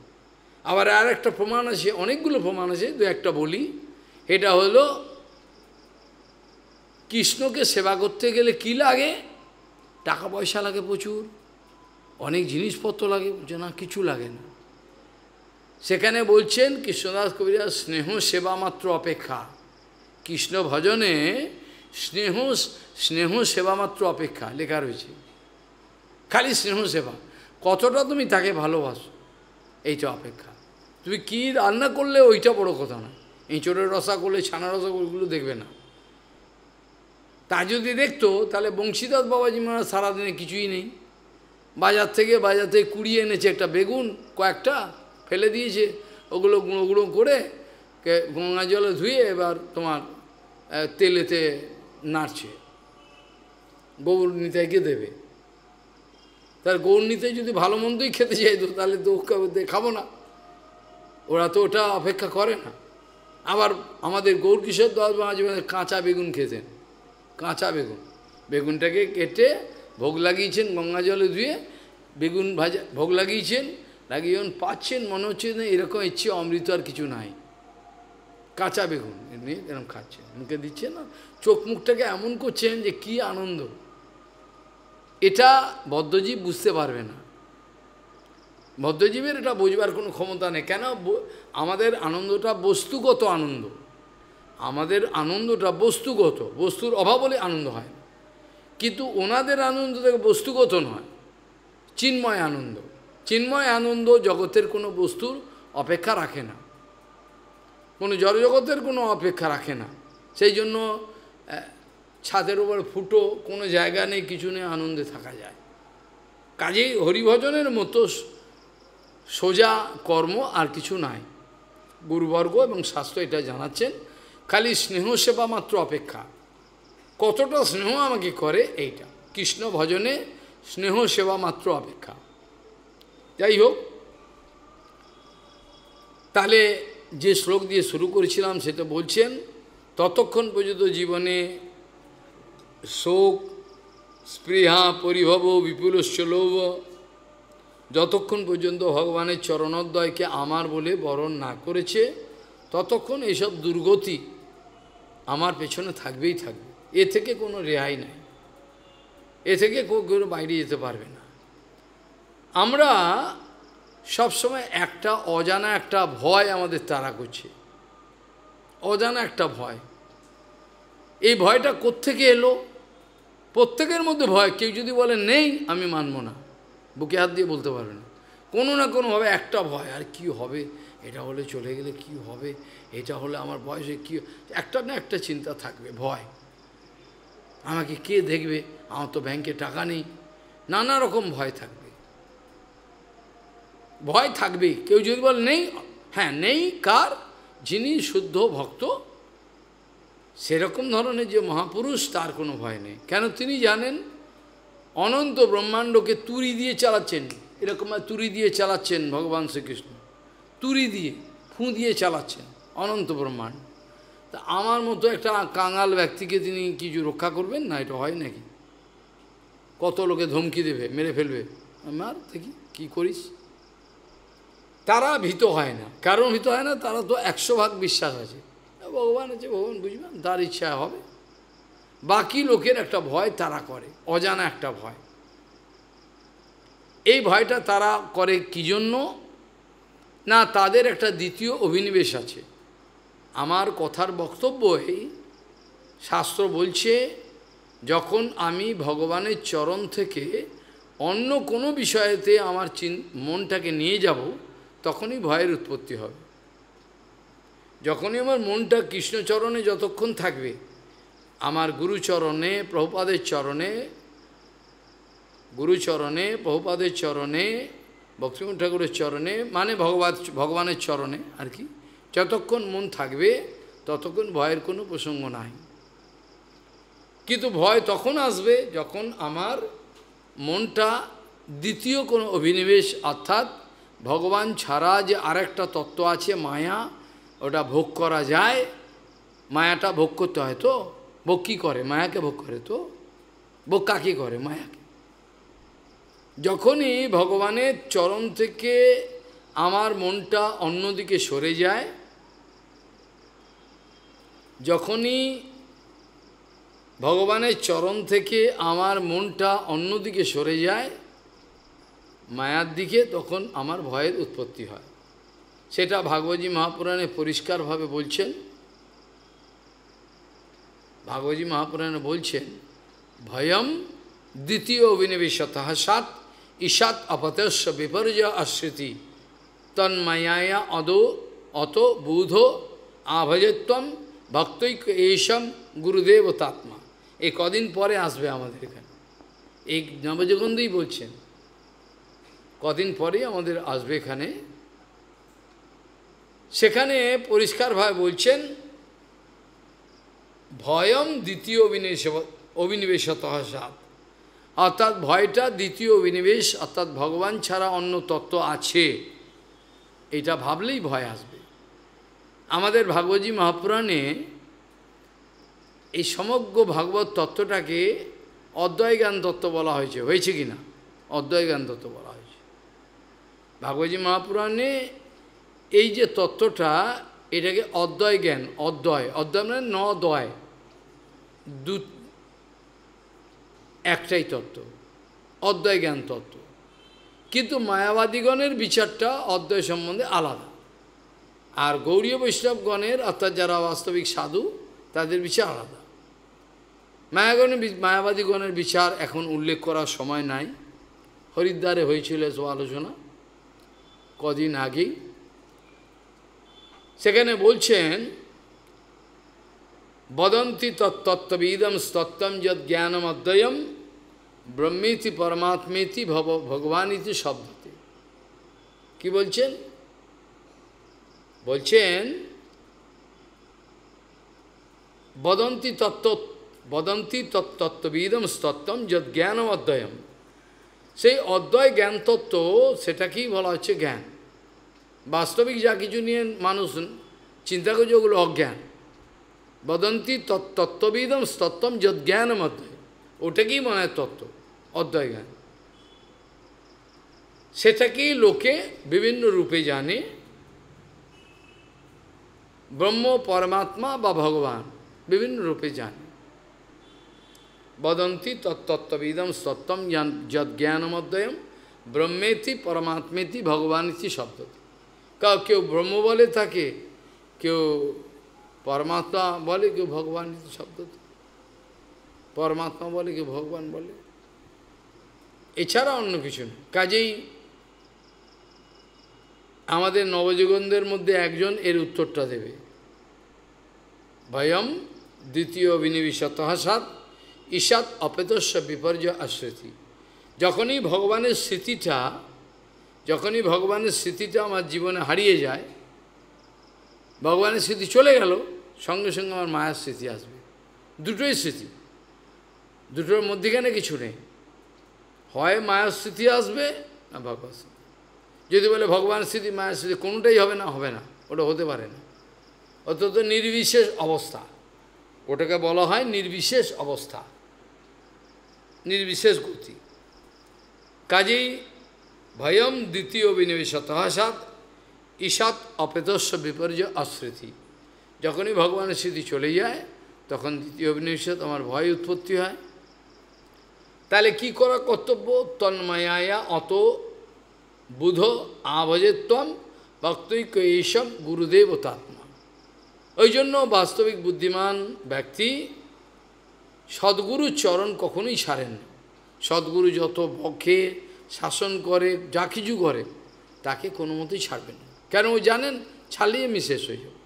আবার আর একটা প্রমাণ আছে অনেকগুলো প্রমাণ আছে দু একটা বলি এটা হলো কৃষ্ণকে সেবা করতে গেলে কি লাগে টাকা পয়সা লাগে প্রচুর অনেক জিনিসপত্র লাগে যে না কিছু লাগে না সেখানে বলছেন কৃষ্ণদাস কবিরা স্নেহ সেবা মাত্র অপেক্ষা কৃষ্ণ ভজনে স্নেহ স্নেহ সেবা মাত্র অপেক্ষা লেখা রয়েছে খালি স্নেহ সেবা কতটা তুমি তাকে ভালোবাসো এইটা অপেক্ষা তুমি কি রান্না করলে ওইটা বড় কথা না এঁচড়ের রসা করলে ছানা রসা ওইগুলো দেখবে না তা যদি দেখতো তাহলে বংশীদাস বাবাজি মহারাজ সারাদিনে কিছুই নেই বাজার থেকে বাজার থেকে কুড়িয়ে এনেছে একটা বেগুন কয়েকটা ফেলে দিয়েছে ওগুলো গুঁড়ো গুঁড়ো করে গঙ্গা জলে ধুয়ে এবার তোমার তেলেতে নাড়ছে গোবর নিতাইকে দেবে তার গৌরনীতে যদি ভালো মন্দই খেতে তো তাহলে তো খাবো না ওরা তো ওটা অপেক্ষা করে না আবার আমাদের গৌর কিশোর দশ মাঝে কাঁচা বেগুন খেতেন কাঁচা বেগুন বেগুনটাকে কেটে ভোগ লাগিয়েছেন গঙ্গা জলে ধুয়ে বেগুন ভাজা ভোগ লাগিয়েছেন লাগিয়ে পাচ্ছেন মনে হচ্ছে না এরকম ইচ্ছে অমৃত আর কিছু নাই কাঁচা বেগুন এমনি এরকম খাচ্ছেন মুখে দিচ্ছে না চোখ মুখটাকে এমন করছেন যে কি আনন্দ এটা বদ্ধজীব বুঝতে পারবে না বদ্ধজীবের এটা বোঝবার কোনো ক্ষমতা নেই কেন আমাদের আনন্দটা বস্তুগত আনন্দ আমাদের আনন্দটা বস্তুগত বস্তুর অভাব বলে আনন্দ হয় কিন্তু ওনাদের আনন্দ থেকে বস্তুগত নয় চিন্ময় আনন্দ চিন্ময় আনন্দ জগতের কোনো বস্তুর অপেক্ষা রাখে না কোনো জড়জগতের কোনো অপেক্ষা রাখে না সেই জন্য ছাদের উপর ফুটো কোনো জায়গা নেই কিছু নেই আনন্দে থাকা যায় কাজেই হরিভজনের মতো সোজা কর্ম আর কিছু নাই গুরুবর্গ এবং শাস্ত্র এটা জানাচ্ছেন খালি স্নেহ সেবা মাত্র অপেক্ষা কতটা স্নেহ আমাকে করে এইটা কৃষ্ণ ভজনে স্নেহ সেবা মাত্র অপেক্ষা যাই হোক তাহলে যে শ্লোক দিয়ে শুরু করেছিলাম সেটা বলছেন ততক্ষণ পর্যন্ত জীবনে শোক স্পৃহা পরিভব বিপুলশ্চ লোভ যতক্ষণ পর্যন্ত ভগবানের চরণোদ্দয়কে আমার বলে বরণ না করেছে ততক্ষণ এইসব দুর্গতি আমার পেছনে থাকবেই থাকবে এ থেকে কোনো রেহাই নাই এ থেকে কেউ বাইরে যেতে পারবে না আমরা সবসময় একটা অজানা একটা ভয় আমাদের তারা করছে অজানা একটা ভয় এই ভয়টা কোত্থেকে এলো প্রত্যেকের মধ্যে ভয় কেউ যদি বলে নেই আমি মানব না বুকে হাত দিয়ে বলতে পারবে না কোনো না কোনোভাবে একটা ভয় আর কি হবে এটা হলে চলে গেলে কি হবে এটা হলে আমার বয়সে কী একটা না একটা চিন্তা থাকবে ভয় আমাকে কে দেখবে আমার তো ব্যাংকে টাকা নেই নানা রকম ভয় থাকবে ভয় থাকবে কেউ যদি বল নেই হ্যাঁ নেই কার যিনি শুদ্ধ ভক্ত সেরকম ধরনের যে মহাপুরুষ তার কোনো ভয় নেই কেন তিনি জানেন অনন্ত ব্রহ্মাণ্ডকে তুরি দিয়ে চালাচ্ছেন এরকম তুরি দিয়ে চালাচ্ছেন ভগবান শ্রীকৃষ্ণ তুরি দিয়ে ফু দিয়ে চালাচ্ছেন অনন্ত ব্রহ্মাণ্ড তা আমার মতো একটা কাঙাল ব্যক্তিকে তিনি কিছু রক্ষা করবেন না এটা হয় নাকি কত লোকে ধমকি দেবে মেরে ফেলবে আমার দেখি কি করিস তারা ভীত হয় না কারণ ভীত হয় না তারা তো একশো ভাগ বিশ্বাস আছে ভগবান হচ্ছে ভগবান বুঝবেন তার ইচ্ছা হবে বাকি লোকের একটা ভয় তারা করে অজানা একটা ভয় এই ভয়টা তারা করে কি জন্য না তাদের একটা দ্বিতীয় অভিনিবেশ আছে আমার কথার বক্তব্য এই শাস্ত্র বলছে যখন আমি ভগবানের চরণ থেকে অন্য কোনো বিষয়েতে আমার মনটাকে নিয়ে যাব তখনই ভয়ের উৎপত্তি হবে যখনই আমার মনটা কৃষ্ণচরণে যতক্ষণ থাকবে আমার গুরুচরণে প্রভুপাদের চরণে গুরুচরণে প্রভুপাদের চরণে ভক্তিমন ঠাকুরের চরণে মানে ভগবান ভগবানের চরণে আর কি যতক্ষণ মন থাকবে ততক্ষণ ভয়ের কোনো প্রসঙ্গ নাই কিন্তু ভয় তখন আসবে যখন আমার মনটা দ্বিতীয় কোনো অভিনিবেশ অর্থাৎ ভগবান ছাড়া যে আরেকটা তত্ত্ব আছে মায়া ওটা ভোগ করা যায় মায়াটা ভোগ করতে হয় তো ভোগ কী করে মায়াকে ভোগ করে তো ভোগ কাকে করে মায়াকে যখনই ভগবানের চরণ থেকে আমার মনটা অন্যদিকে সরে যায় যখনই ভগবানের চরণ থেকে আমার মনটা অন্যদিকে সরে যায় মায়ার দিকে তখন আমার ভয়ের উৎপত্তি হয় সেটা ভাগবতী মহাপুরাণে পরিষ্কারভাবে বলছেন ভাগবতী মহাপুরাণে বলছেন ভয়ম দ্বিতীয় অভিনিবেশত সাত ঈশাত অপতস্য বিপর্যয় আশ্রিতি তন্মায়া অদো অত বুধ আভজত্বম ভক্তৈক এইসম গুরুদেব তাত্মা এই কদিন পরে আসবে আমাদের এখানে এই নবজগন্ধই বলছেন কদিন পরে আমাদের আসবে এখানে সেখানে পরিষ্কারভাবে বলছেন ভয়ম দ্বিতীয় অভিনিবেশ অভিনিবেশত সাত অর্থাৎ ভয়টা দ্বিতীয় অভিনিবেশ অর্থাৎ ভগবান ছাড়া অন্য তত্ত্ব আছে এটা ভাবলেই ভয় আসবে আমাদের ভাগবতী মহাপুরাণে এই সমগ্র ভাগবত তত্ত্বটাকে অদ্বয়জ্ঞান তত্ত্ব বলা হয়েছে হয়েছে কি না অদ্বয়জ্ঞান তত্ত্ব বলা হয়েছে ভাগবতী মহাপুরাণে এই যে তত্ত্বটা এটাকে অদ্বয় জ্ঞান অদ্বয় অদ্বয় মানে ন দয় দু একটাই তত্ত্ব অদ্বয় জ্ঞান তত্ত্ব কিন্তু মায়াবাদীগণের বিচারটা অদ্বয় সম্বন্ধে আলাদা আর গৌরী বৈষ্ণবগণের অর্থাৎ যারা বাস্তবিক সাধু তাদের বিচার আলাদা মায়াগণের মায়াবাদীগণের বিচার এখন উল্লেখ করার সময় নাই হরিদ্বারে হয়েছিল আলোচনা কদিন আগেই সেখানে বলছেন বদন্তি তত্ত্ববিদম স্তত্বম যদ জ্ঞানম অদ্বয়ম ব্রহ্মীতি পরমাত্মেতি ভব ভগবানীতি শব্দতে কি বলছেন বলছেন বদন্তি তত্ত্ব বদন্তি তত্ত্ববিদম স্তত্বম যদ জ্ঞানম অদ্বয়ম সেই অদ্বয় জ্ঞানতত্ত্ব সেটাকেই বলা হচ্ছে জ্ঞান বাস্তবিক যা কিছু নিয়ে মানুষ চিন্তা করছে ওগুলো অজ্ঞান বদন্তি তত্ত্ববিদম তত্ত্বম যজ্ঞানম অধ্যয় ওটাকেই মনে হয় তত্ত্ব অধ্যয় জ্ঞান সেটাকেই লোকে বিভিন্ন রূপে জানে ব্রহ্ম পরমাত্মা বা ভগবান বিভিন্ন রূপে জানে বদন্তি তত্ত্ববিদম তত্ত্বম যজ্ঞানমদ্বয়ম ব্রহ্মেতি পরমাত্মেতি ভগবানেতি শব্দ কা কেউ ব্রহ্ম বলে থাকে কেউ পরমাত্মা বলে কেউ ভগবান শব্দ পরমাত্মা বলে কেউ ভগবান বলে এছাড়া অন্য কিছু কাজেই আমাদের নবযুগন্ধের মধ্যে একজন এর উত্তরটা দেবে ভয়ম দ্বিতীয় বিনিবিশত সাত ঈশাত অপেতস্য বিপর্যয় আশ্রিতি যখনই ভগবানের স্মৃতিটা যখনই ভগবানের স্মৃতিটা আমার জীবনে হারিয়ে যায় ভগবানের স্মৃতি চলে গেল সঙ্গে সঙ্গে আমার মায়ের স্মৃতি আসবে দুটোই স্মৃতি দুটোর মধ্যেখানে কিছু নেই হয় মায়ের স্মৃতি আসবে না ভগবান স্মৃতি যদি বলে ভগবানের স্মৃতি মায়ের স্মৃতি কোনোটাই হবে না হবে না ওটা হতে পারে না অত্যন্ত নির্বিশেষ অবস্থা ওটাকে বলা হয় নির্বিশেষ অবস্থা নির্বিশেষ গতি কাজেই ভয়ম দ্বিতীয় বিনিবেশতহাসাদ ঈশাত অপেতস্য বিপর্যয় অস্মৃতি যখনই ভগবানের স্মৃতি চলে যায় তখন দ্বিতীয় বিনিবেশ তোমার ভয় উৎপত্তি হয় তাহলে কি করা কর্তব্য তন্ময়ায়া অত বুধ আভজেত্বম ভক্তই এইসব গুরুদেব তাত্মা ওই জন্য বাস্তবিক বুদ্ধিমান ব্যক্তি সদ্গুরু চরণ কখনোই ছাড়েন সদ্গুরু যত বকে শাসন করে যা কিছু করে তাকে কোনো মতেই না কেন ওই জানেন ছালিয়ে মিশেষ হয়ে যাবে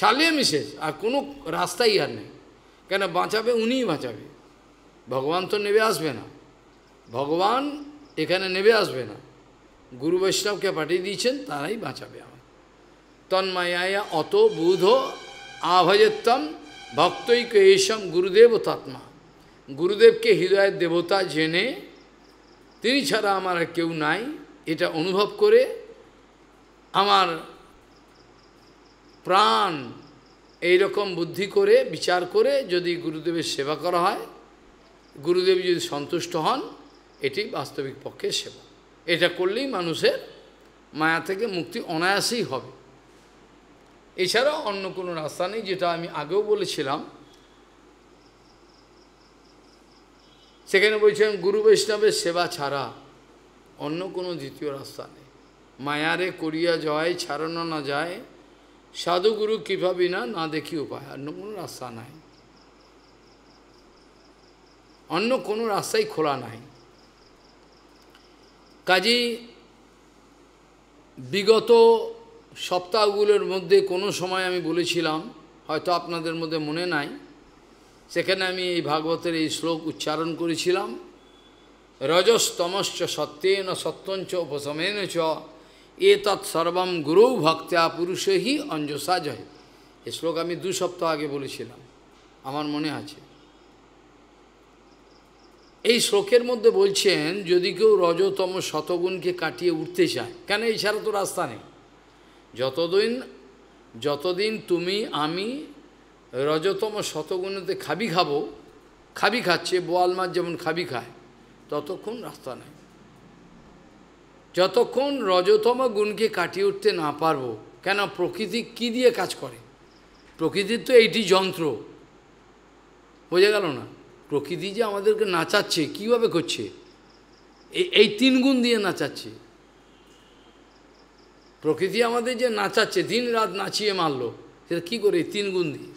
ছালিয়ে মিশেষ আর কোনো রাস্তাই আর নেই কেন বাঁচাবে উনিই বাঁচাবে ভগবান তো নেবে আসবে না ভগবান এখানে নেবে আসবে না গুরু বৈষ্ণবকে পাঠিয়ে দিয়েছেন তারাই বাঁচাবে আমার তন্মায়া অত বুধ আভজত্তম ভক্তই কেশম গুরুদেব তাৎমা গুরুদেবকে হৃদয়ের দেবতা জেনে তিনি ছাড়া আমার কেউ নাই এটা অনুভব করে আমার প্রাণ এই রকম বুদ্ধি করে বিচার করে যদি গুরুদেবের সেবা করা হয় গুরুদেব যদি সন্তুষ্ট হন এটি বাস্তবিক পক্ষে সেবা এটা করলেই মানুষের মায়া থেকে মুক্তি অনায়াসেই হবে এছাড়া অন্য কোনো রাস্তা নেই যেটা আমি আগেও বলেছিলাম সেখানে বলছেন গুরু বৈষ্ণবের সেবা ছাড়া অন্য কোনো দ্বিতীয় রাস্তা নেই মায়ারে করিয়া জয় ছাড়ানো না যায় সাধুগুরু কীভাবে না না দেখি উপায় অন্য কোনো রাস্তা নাই অন্য কোনো রাস্তাই খোলা নাই কাজী বিগত সপ্তাহগুলোর মধ্যে কোনো সময় আমি বলেছিলাম হয়তো আপনাদের মধ্যে মনে নাই সেখানে আমি এই ভাগবতের এই শ্লোক উচ্চারণ করেছিলাম রজস্তমশ্চ সত্যেন সত্যঞ্চ উপশমেন চ এ তৎ সর্বম গুরু ভক্তা হি অঞ্জসা জয় এ শ্লোক আমি দু সপ্তাহ আগে বলেছিলাম আমার মনে আছে এই শ্লোকের মধ্যে বলছেন যদি কেউ রজতম শতগুণকে কাটিয়ে উঠতে চায় কেন এছাড়া তো রাস্তা নেই যতদিন যতদিন তুমি আমি রজতম শতগুণেতে খাবি খাবো খাবি খাচ্ছে বোয়াল মাছ যেমন খাবি খায় ততক্ষণ রাস্তা নাই যতক্ষণ রজতম গুণকে কাটিয়ে উঠতে না পারবো কেন প্রকৃতি কি দিয়ে কাজ করে প্রকৃতির তো এইটি যন্ত্র বোঝা গেল না প্রকৃতি যে আমাদেরকে নাচাচ্ছে কিভাবে করছে এই তিন গুণ দিয়ে নাচাচ্ছে প্রকৃতি আমাদের যে নাচাচ্ছে দিন রাত নাচিয়ে মারলো সেটা কী করে তিন গুণ দিয়ে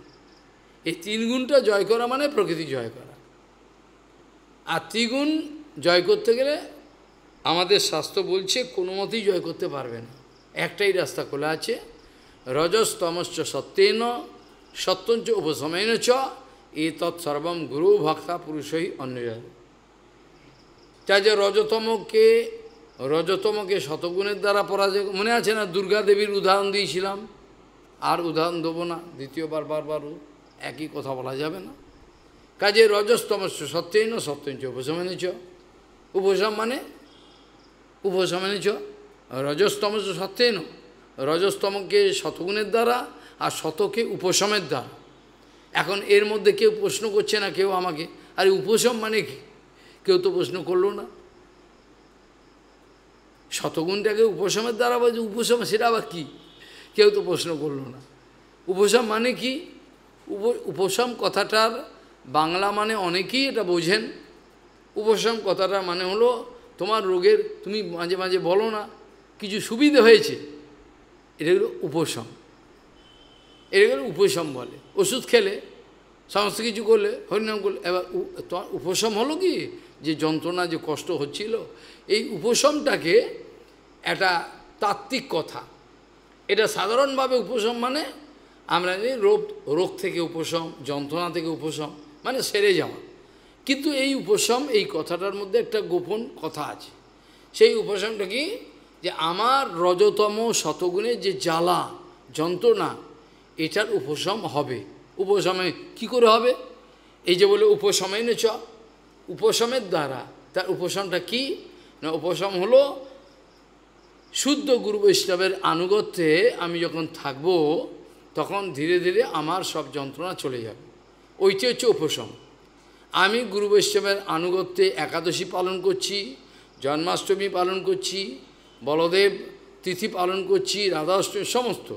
এই তিন গুণটা জয় করা মানে প্রকৃতি জয় করা আর ত্রিগুণ জয় করতে গেলে আমাদের স্বাস্থ্য বলছে কোনো মতেই জয় করতে পারবে না একটাই রাস্তা খোলা আছে রজস তমশ্চ সত্যেন সত্যঞ্চ উপসময়েন চ এ তৎসর্বম গুরু ভক্তা পুরুষই অন্য তাই যে রজতমকে রজতমকে শতগুণের দ্বারা পরাজয় মনে আছে না দুর্গা দেবীর উদাহরণ দিয়েছিলাম আর উদাহরণ দেবো না দ্বিতীয়বার বারবারও একই কথা বলা যাবে না কাজে রজস্তমস্য চ সত্যঞ্চ চ উপশম মানে উপশমেনচ রজস্তমস্য ন রজস্তমকে শতগুণের দ্বারা আর শতকে উপশমের দ্বারা এখন এর মধ্যে কেউ প্রশ্ন করছে না কেউ আমাকে আর উপশম মানে কি কেউ তো প্রশ্ন করলো না শতগুণটাকে উপশমের দ্বারা বলছে উপশম সেটা আবার কী কেউ তো প্রশ্ন করলো না উপশম মানে কি উপশম কথাটার বাংলা মানে অনেকেই এটা বোঝেন উপশম কথাটা মানে হলো তোমার রোগের তুমি মাঝে মাঝে বলো না কিছু সুবিধে হয়েছে এটা হলো উপশম এটাকে উপশম বলে ওষুধ খেলে সমস্ত কিছু করলে হরিনাম করলে এবার তোমার উপশম হলো কি যে যন্ত্রণা যে কষ্ট হচ্ছিল এই উপশমটাকে একটা তাত্ত্বিক কথা এটা সাধারণভাবে উপশম মানে আমরা জানি রোগ রোগ থেকে উপশম যন্ত্রণা থেকে উপশম মানে সেরে যাওয়া কিন্তু এই উপশম এই কথাটার মধ্যে একটা গোপন কথা আছে সেই উপশমটা কি যে আমার রজতম শতগুণের যে জ্বালা যন্ত্রণা এটার উপশম হবে উপশমে কি করে হবে এই যে বলে উপশমে নেচ উপশমের দ্বারা তার উপশমটা কি না উপশম হলো শুদ্ধ গুরু বৈষ্ণবের আনুগত্যে আমি যখন থাকবো তখন ধীরে ধীরে আমার সব যন্ত্রণা চলে যাবে ওইটি হচ্ছে উপশম আমি গুরু বৈষ্ণবের আনুগত্যে একাদশী পালন করছি জন্মাষ্টমী পালন করছি বলদেব তিথি পালন করছি রাধাষ্টমী সমস্ত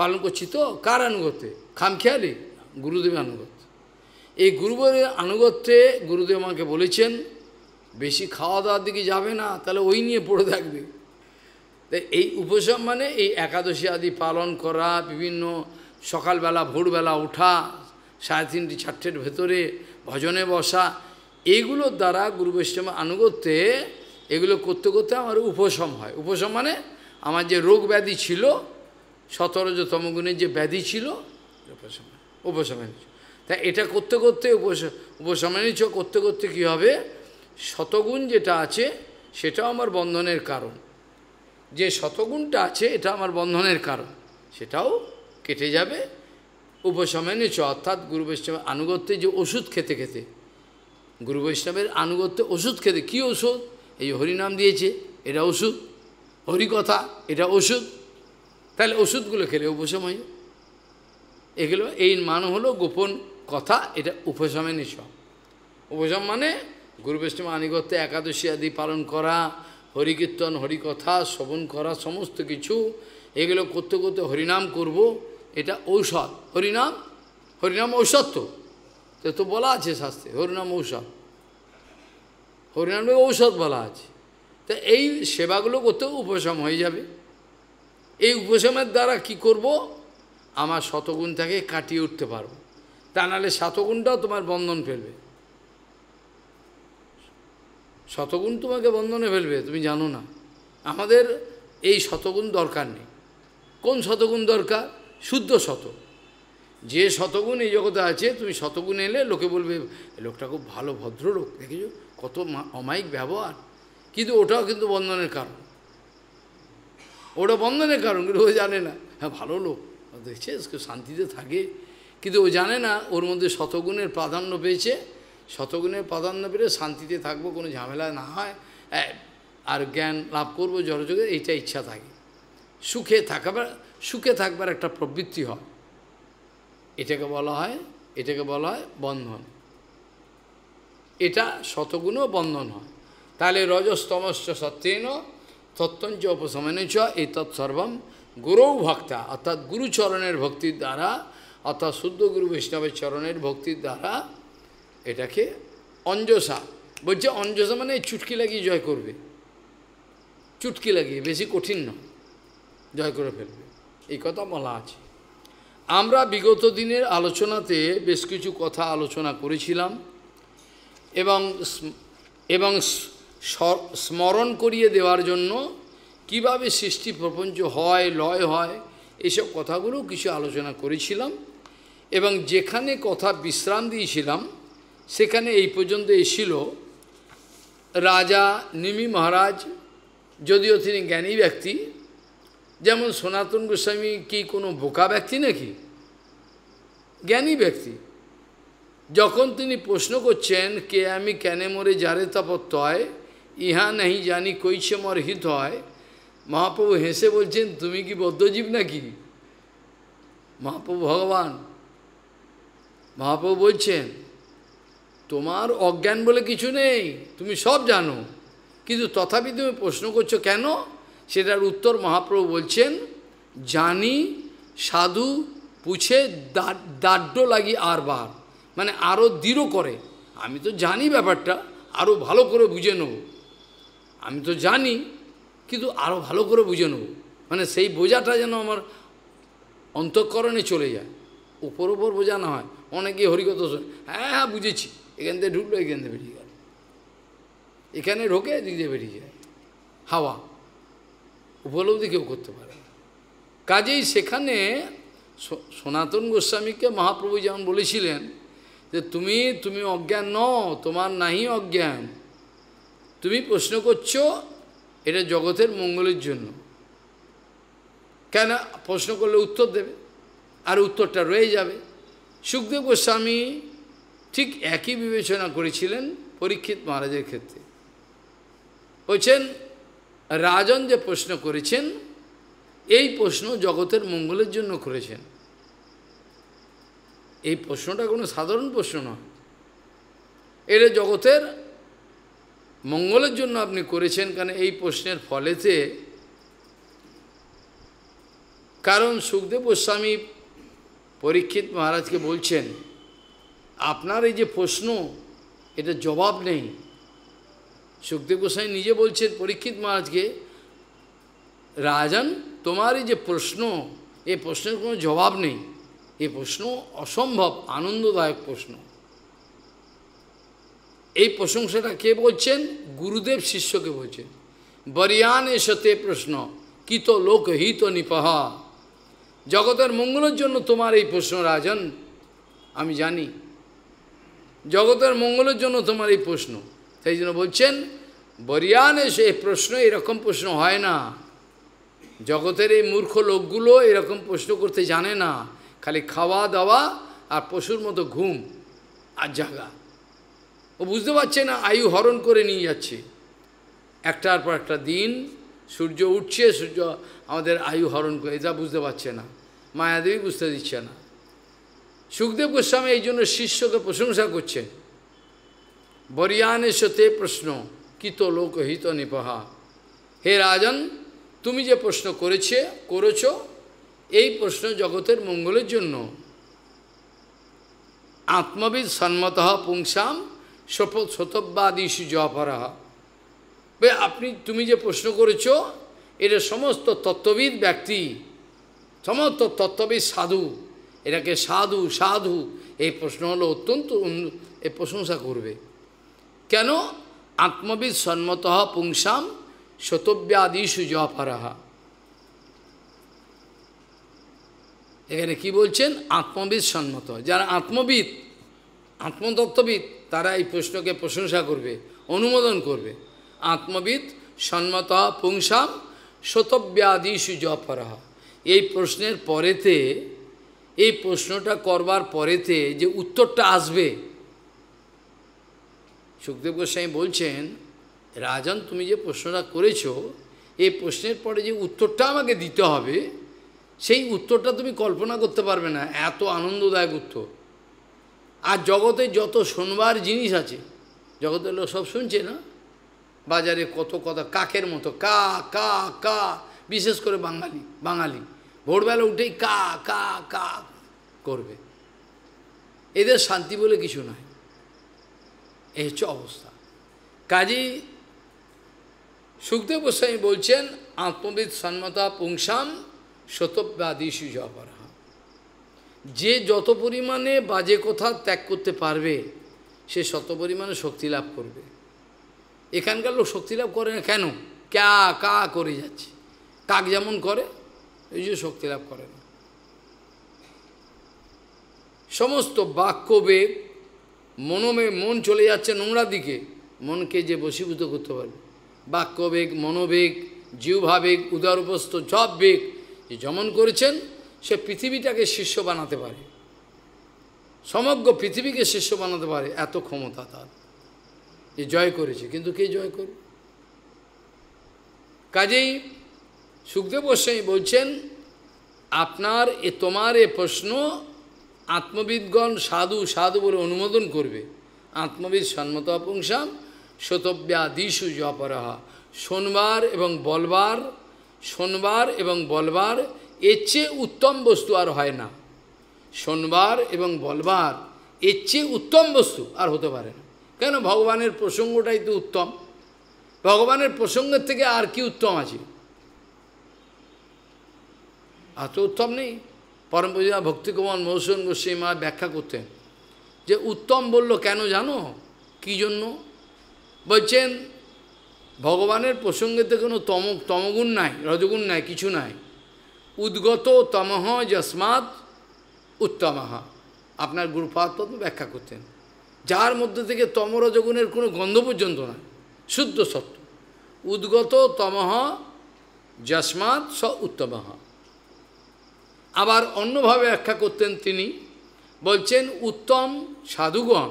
পালন করছি তো কার আনুগত্যে খামখেয়ালি গুরুদেবের আনুগত্য এই গুরুদেবের আনুগত্যে গুরুদেব আমাকে বলেছেন বেশি খাওয়া দাওয়ার দিকে যাবে না তাহলে ওই নিয়ে পড়ে থাকবে এই উপশম মানে এই একাদশী আদি পালন করা বিভিন্ন সকালবেলা ভোরবেলা ওঠা সাড়ে তিনটি চারটের ভেতরে ভজনে বসা এইগুলোর দ্বারা গুরু বৈষ্ণব আনুগত্যে এগুলো করতে করতে আমার উপশম হয় উপশম মানে আমার যে রোগ ব্যাধি ছিল সতেরোজতম গুণের যে ব্যাধি ছিল উপশম তা এটা করতে করতে উপশ উপশমেনিচ করতে করতে কী হবে শতগুণ যেটা আছে সেটাও আমার বন্ধনের কারণ যে শতগুণটা আছে এটা আমার বন্ধনের কারণ সেটাও কেটে যাবে উপশমে নিচ অর্থাৎ গুরু বৈষ্ণবের আনুগত্যে যে ওষুধ খেতে খেতে গুরু বৈষ্ণবের আনুগত্যে ওষুধ খেতে কী ওষুধ এই হরিনাম দিয়েছে এটা ওষুধ হরিকথা এটা ওষুধ তাহলে ওষুধগুলো খেলে উপশময় এগুলো এই মান হলো গোপন কথা এটা উপশমে নিচ উপশম মানে গুরু বৈষ্ণব আনুগত্যে একাদশী আদি পালন করা হরিকীর্তন হরিকথা শ্রবণ করা সমস্ত কিছু এগুলো করতে করতে হরিনাম করব এটা ঔষধ হরিনাম হরিনাম ঔষধ তো তো বলা আছে শাস্ত্রে হরিনাম ঔষধ হরিনামে ঔষধ বলা আছে তা এই সেবাগুলো করতেও উপশম হয়ে যাবে এই উপশমের দ্বারা কি করব আমার শতগুণ থেকে কাটিয়ে উঠতে পারবো তা নাহলে শতগুণটাও তোমার বন্ধন ফেলবে শতগুণ তোমাকে বন্ধনে ফেলবে তুমি জানো না আমাদের এই শতগুণ দরকার নেই কোন শতগুণ দরকার শুদ্ধ শত যে শতগুণ এই জগতে আছে তুমি শতগুণ এলে লোকে বলবে লোকটা খুব ভালো ভদ্রলোক দেখেছ কত অমায়িক ব্যবহার কিন্তু ওটাও কিন্তু বন্ধনের কারণ ওটা বন্ধনের কারণ কিন্তু ও জানে না হ্যাঁ ভালো লোক দেখছে শান্তিতে থাকে কিন্তু ও জানে না ওর মধ্যে শতগুণের প্রাধান্য পেয়েছে শতগুণের প্রাধান্য পেলে শান্তিতে থাকবো কোনো ঝামেলা না হয় আর জ্ঞান লাভ করবো জড়যোগে এইটা ইচ্ছা থাকে সুখে থাকাবার সুখে থাকবার একটা প্রবৃত্তি হয় এটাকে বলা হয় এটাকে বলা হয় বন্ধন এটা শতগুণও বন্ধন হয় তাহলে রজস্তমশ্চ সত্যেন তত্ত্বঞ্চ উপশমনে চ এই তৎসর্বম গুরৌ ভক্তা অর্থাৎ গুরুচরণের ভক্তির দ্বারা অর্থাৎ শুদ্ধ গুরু বৈষ্ণবের চরণের ভক্তির দ্বারা এটাকে অঞ্জসা বলছে অঞ্জসা মানে চুটকি লাগিয়ে জয় করবে চুটকি লাগিয়ে বেশি কঠিন নয় জয় করে ফেলবে এই কথা বলা আছে আমরা বিগত দিনের আলোচনাতে বেশ কিছু কথা আলোচনা করেছিলাম এবং এবং স্মরণ করিয়ে দেওয়ার জন্য কিভাবে সৃষ্টি প্রপঞ্চ হয় লয় হয় এসব কথাগুলো কিছু আলোচনা করেছিলাম এবং যেখানে কথা বিশ্রাম দিয়েছিলাম সেখানে এই পর্যন্ত এসেছিল রাজা নিমি মহারাজ যদিও তিনি জ্ঞানী ব্যক্তি যেমন সনাতন গোস্বামী কি কোনো বোকা ব্যক্তি নাকি জ্ঞানী ব্যক্তি যখন তিনি প্রশ্ন করছেন কে আমি কেন মরে যারে হয় ইহা নাহি জানি কৈছে মর হিত হয় মহাপ্রভু হেসে বলছেন তুমি কি বদ্ধজীব নাকি মহাপ্রভু ভগবান মহাপ্রভু বলছেন তোমার অজ্ঞান বলে কিছু নেই তুমি সব জানো কিন্তু তথাপি তুমি প্রশ্ন করছো কেন সেটার উত্তর মহাপ্রভু বলছেন জানি সাধু পুছে দাড্য লাগি আর বার মানে আরও দৃঢ় করে আমি তো জানি ব্যাপারটা আরও ভালো করে বুঝে নেব আমি তো জানি কিন্তু আরও ভালো করে বুঝে নেব মানে সেই বোঝাটা যেন আমার অন্তঃকরণে চলে যায় উপর উপর বোঝা না হয় অনেকে হরিকথা হ্যাঁ হ্যাঁ বুঝেছি এখান থেকে ঢুকলো এখান থেকে বেরিয়ে গেল এখানে ঢোকে দিয়ে বেরিয়ে যায় হাওয়া উপলব্ধি কেউ করতে পারে কাজেই সেখানে সনাতন গোস্বামীকে মহাপ্রভু যেমন বলেছিলেন যে তুমি তুমি অজ্ঞান ন তোমার নাহি অজ্ঞান তুমি প্রশ্ন করছো এটা জগতের মঙ্গলের জন্য কেন প্রশ্ন করলে উত্তর দেবে আর উত্তরটা রয়ে যাবে সুখদেব গোস্বামী ঠিক একই বিবেচনা করেছিলেন পরীক্ষিত মহারাজের ক্ষেত্রে বলছেন রাজন যে প্রশ্ন করেছেন এই প্রশ্ন জগতের মঙ্গলের জন্য করেছেন এই প্রশ্নটা কোনো সাধারণ প্রশ্ন নয় এটা জগতের মঙ্গলের জন্য আপনি করেছেন কারণ এই প্রশ্নের ফলেতে কারণ সুখদেব গোস্বামী পরীক্ষিত মহারাজকে বলছেন আপনার এই যে প্রশ্ন এটা জবাব নেই সুখদেব গোসাই নিজে বলছেন পরীক্ষিত মহারাজকে রাজন তোমার এই যে প্রশ্ন এই প্রশ্নের কোনো জবাব নেই এ প্রশ্ন অসম্ভব আনন্দদায়ক প্রশ্ন এই প্রশংসাটা কে বলছেন গুরুদেব শিষ্যকে বলছেন বরিয়ান এসতে প্রশ্ন কিত লোকহিত নিপহা জগতের মঙ্গলের জন্য তোমার এই প্রশ্ন রাজন আমি জানি জগতের মঙ্গলের জন্য তোমার এই প্রশ্ন সেই জন্য বলছেন বরিয়ানে সে প্রশ্ন এরকম প্রশ্ন হয় না জগতের এই মূর্খ লোকগুলো এরকম প্রশ্ন করতে জানে না খালি খাওয়া দাওয়া আর পশুর মতো ঘুম আর জাগা ও বুঝতে পারছে না আয়ু হরণ করে নিয়ে যাচ্ছে একটার পর একটা দিন সূর্য উঠছে সূর্য আমাদের আয়ু হরণ করে এটা বুঝতে পারছে না মায়াদেবী বুঝতে দিচ্ছে না সুখদেব গোস্বামী এই জন্য শিষ্যকে প্রশংসা করছেন বরিয়ানে সতে প্রশ্ন কিত লোকহিত নিপহা হে রাজন তুমি যে প্রশ্ন করেছে করেছ এই প্রশ্ন জগতের মঙ্গলের জন্য আত্মবিদ সন্মত পুংসাম সফল অপরাহ জপরাহ আপনি তুমি যে প্রশ্ন করেছ এটা সমস্ত তত্ত্ববিদ ব্যক্তি সমস্ত তত্ত্ববিদ সাধু এটাকে সাধু সাধু এই প্রশ্ন হলো অত্যন্ত এ প্রশংসা করবে কেন আত্মবিদ সন্মত পুংসাম শতব্যাদিষু জপারাহা এখানে কি বলছেন আত্মবিদ সন্মত যারা আত্মবিদ আত্মতত্ত্ববিদ তারা এই প্রশ্নকে প্রশংসা করবে অনুমোদন করবে আত্মবিদ সন্মত পুংসাম শতব্যাদিষু জপরাহা এই প্রশ্নের পরেতে এই প্রশ্নটা করবার পরেতে যে উত্তরটা আসবে সুখদেব গোস্বামী বলছেন রাজন তুমি যে প্রশ্নটা করেছো এই প্রশ্নের পরে যে উত্তরটা আমাকে দিতে হবে সেই উত্তরটা তুমি কল্পনা করতে পারবে না এত আনন্দদায়ক উত্তর আর জগতে যত শোনবার জিনিস আছে জগতের লোক সব শুনছে না বাজারে কত কথা কাকের মতো কা কা কা বিশেষ করে বাঙালি বাঙালি ভোরবেলা উঠেই কা কা কা করবে এদের শান্তি বলে কিছু নয় এই হচ্ছে অবস্থা কাজী সুখদেব গোস্বামী বলছেন আত্মবিদ সন্মতা পুংসাম সুজ জপরা যে যত পরিমাণে বাজে কথা ত্যাগ করতে পারবে সে শত পরিমাণে শক্তি লাভ করবে এখানকার লোক শক্তি লাভ করে না কেন ক্যা কা করে যাচ্ছে কাক যেমন করে এই যে শক্তি লাভ করে না সমস্ত বাক্যবেগ মনোমে মন চলে যাচ্ছে নোংরা দিকে মনকে যে বশীভূত করতে পারবে বাক্যবেগ মনোবেগ জীবভাবেগ উদারুপস্থ সব বেগ যে যমন করেছেন সে পৃথিবীটাকে শিষ্য বানাতে পারে সমগ্র পৃথিবীকে শিষ্য বানাতে পারে এত ক্ষমতা তার যে জয় করেছে কিন্তু কে জয় করে কাজেই সুখদেব গোস্বামী বলছেন আপনার এ তোমার এ প্রশ্ন আত্মবিদগণ সাধু সাধু বলে অনুমোদন করবে আত্মবিদ সন্মত অপুংসাম দিশু জপরাহা শোনবার এবং বলবার শোনবার এবং বলবার এর চেয়ে উত্তম বস্তু আর হয় না শোনবার এবং বলবার এর চেয়ে উত্তম বস্তু আর হতে পারে না কেন ভগবানের প্রসঙ্গটাই তো উত্তম ভগবানের প্রসঙ্গের থেকে আর কি উত্তম আছে আর তো উত্তম নেই পরম পূজা ভক্তিকুমার মৌসুম গোস্বামী মা ব্যাখ্যা করতেন যে উত্তম বলল কেন জানো কি জন্য বলছেন ভগবানের প্রসঙ্গেতে কোনো তম তমগুণ নাই রজগুণ নাই কিছু নাই উদ্গত তমহ যস্মাত উত্তমাহা আপনার গুরুপাত ব্যাখ্যা করতেন যার মধ্যে থেকে তমরজগুণের কোনো গন্ধ পর্যন্ত নয় শুদ্ধ সত্য উদ্গত তমহ যস্মাৎ স উত্তমহ আবার অন্যভাবে ব্যাখ্যা করতেন তিনি বলছেন উত্তম সাধুগণ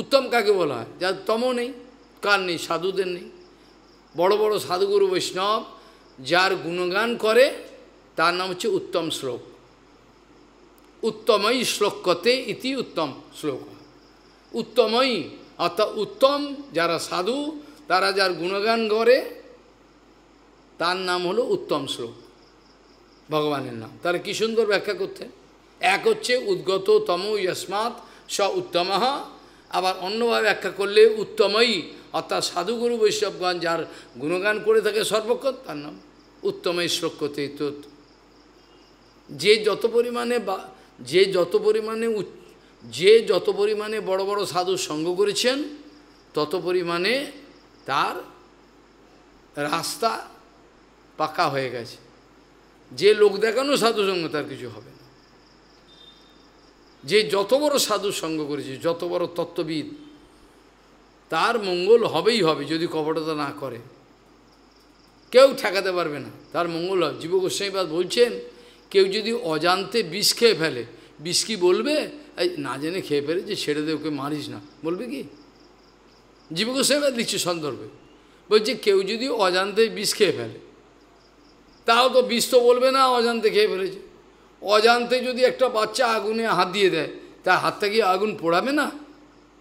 উত্তম কাকে বলা হয় যার তম নেই কার নেই সাধুদের নেই বড় বড় সাধুগুরু বৈষ্ণব যার গুণগান করে তার নাম হচ্ছে উত্তম শ্লোক উত্তমই শ্লোকতে ইতি উত্তম শ্লোক উত্তমই অর্থাৎ উত্তম যারা সাধু তারা যার গুণগান করে তার নাম হলো উত্তম শ্লোক ভগবানের নাম তারা কী সুন্দর ব্যাখ্যা করতেন এক হচ্ছে উদ্গত তম ইয়স্মাত স উত্তম আবার অন্যভাবে ব্যাখ্যা করলে উত্তমই অর্থাৎ সাধুগুরু বৈষ্ণবগণ যার গুণগান করে থাকে সর্বক্ষণ তার নাম উত্তমই শ্লোকতে যে যত পরিমাণে বা যে যত পরিমাণে যে যত পরিমাণে বড় বড় সাধু সঙ্গ করেছেন তত পরিমাণে তার রাস্তা পাকা হয়ে গেছে যে লোক দেখানো সাধুসঙ্গ তার কিছু হবে না যে যত বড় সাধু সঙ্গ করেছে যত বড় তত্ত্ববিদ তার মঙ্গল হবেই হবে যদি কপটতা না করে কেউ ঠেকাতে পারবে না তার মঙ্গল হবে জীব গোস্বাইবাদ বলছেন কেউ যদি অজান্তে বিষ খেয়ে ফেলে বিষ কি বলবে এই না জেনে খেয়ে ফেলে যে ছেড়ে দে ওকে মারিস না বলবে কি জীব গোস্বাইবাদ লিখছে সন্দর্ভে বলছে কেউ যদি অজান্তে বিষ খেয়ে ফেলে তাও তো বিষ তো বলবে না অজান্তে খেয়ে ফেলেছে অজান্তে যদি একটা বাচ্চা আগুনে হাত দিয়ে দেয় তার হাতটা কি আগুন পোড়াবে না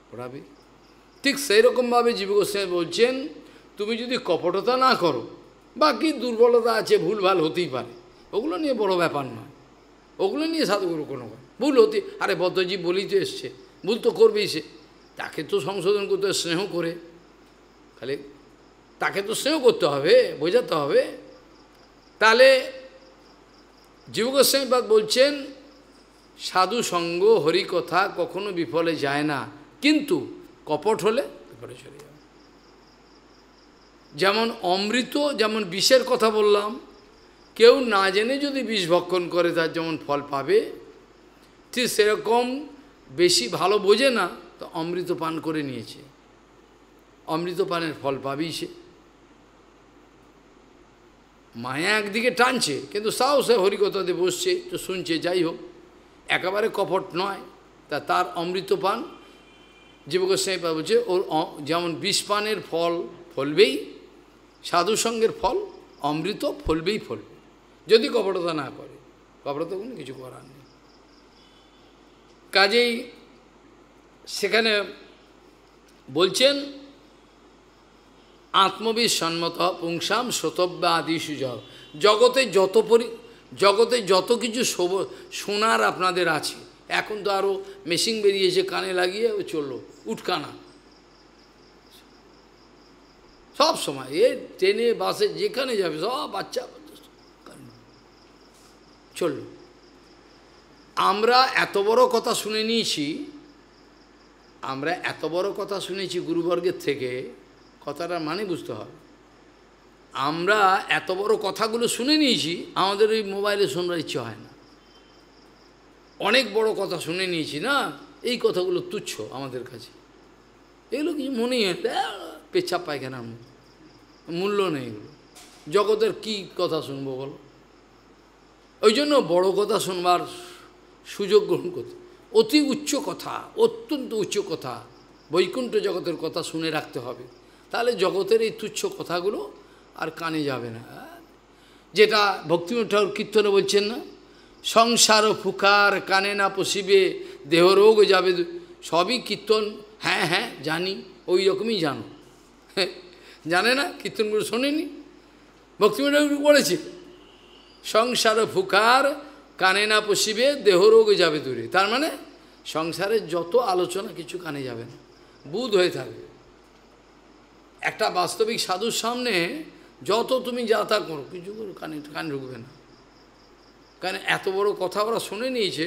পোড়াবে ঠিক সেই রকমভাবে জীবগোস্বামী বলছেন তুমি যদি কপটতা না করো বাকি দুর্বলতা আছে ভুলভাল হতেই পারে ওগুলো নিয়ে বড় ব্যাপার নয় ওগুলো নিয়ে সাধুগুরু কোনো ভুল হতে আরে বদ্ধজীব বলেই তো এসছে ভুল তো করবেই সে তাকে তো সংশোধন করতে স্নেহ করে খালি তাকে তো স্নেহ করতে হবে বোঝাতে হবে তাহলে জীব গোস্বামীপাদ বলছেন সাধু সঙ্গ হরি কথা কখনো বিফলে যায় না কিন্তু কপট হলে বিফলে চলে যাবে যেমন অমৃত যেমন বিষের কথা বললাম কেউ না জেনে যদি বিষ ভক্ষণ করে তার যেমন ফল পাবে ঠিক সেরকম বেশি ভালো বোঝে না তো অমৃত পান করে নিয়েছে অমৃত পানের ফল পাবেই সে মায়া একদিকে টানছে কিন্তু সে হরিকতাতে বসছে তো শুনছে যাই হোক একেবারে কপট নয় তা তার অমৃতপান জীবগোস্বাই পা বলছে ওর যেমন বিষপানের ফল ফলবেই সাধুসঙ্গের ফল অমৃত ফলবেই ফলবে যদি কপটতা না করে কপটতা কোনো কিছু করার নেই কাজেই সেখানে বলছেন আত্মবিদ সন্মত পুংসাম শ্রোতব্যা আদি সুযোগ জগতে যত পরি জগতে যত কিছু শোনার আপনাদের আছে এখন তো আরও মেশিন বেরিয়েছে কানে লাগিয়ে ও চললো উটকানা সব সময় এ ট্রেনে বাসে যেখানে যাবে সব বাচ্চা চলল আমরা এত বড় কথা শুনে নিয়েছি আমরা এত বড় কথা শুনেছি গুরুবর্গের থেকে কথাটার মানে বুঝতে হবে আমরা এত বড় কথাগুলো শুনে নিয়েছি আমাদের ওই মোবাইলে শোনার ইচ্ছে হয় না অনেক বড় কথা শুনে নিয়েছি না এই কথাগুলো তুচ্ছ আমাদের কাছে এগুলো কিছু মনেই হয় পেচ্ছাপ পায় কেন মূল্য নেই এগুলো জগতের কি কথা শুনবো বলো ওই জন্য বড় কথা শুনবার সুযোগ গ্রহণ করতে অতি উচ্চ কথা অত্যন্ত উচ্চ কথা বৈকুণ্ঠ জগতের কথা শুনে রাখতে হবে তাহলে জগতের এই তুচ্ছ কথাগুলো আর কানে যাবে না যেটা ভক্তিমূর্ত ঠাকুর কীর্তনে বলছেন না সংসার ফুকার কানে না পশিবে দেহ রোগ যাবে সবই কীর্তন হ্যাঁ হ্যাঁ জানি ওই রকমই জানো হ্যাঁ, জানে না কীর্তনগুলো শোনেনি ভক্তিমূর্ত ঠাকুর বলেছে সংসার ফুকার কানে না পশিবে দেহ রোগ যাবে দূরে তার মানে সংসারের যত আলোচনা কিছু কানে যাবে না বুধ হয়ে থাকবে একটা বাস্তবিক সাধুর সামনে যত তুমি যা তা করো কিছু করো কানে কানে ঢুকবে না কারণ এত বড় কথা ওরা শুনে নিয়েছে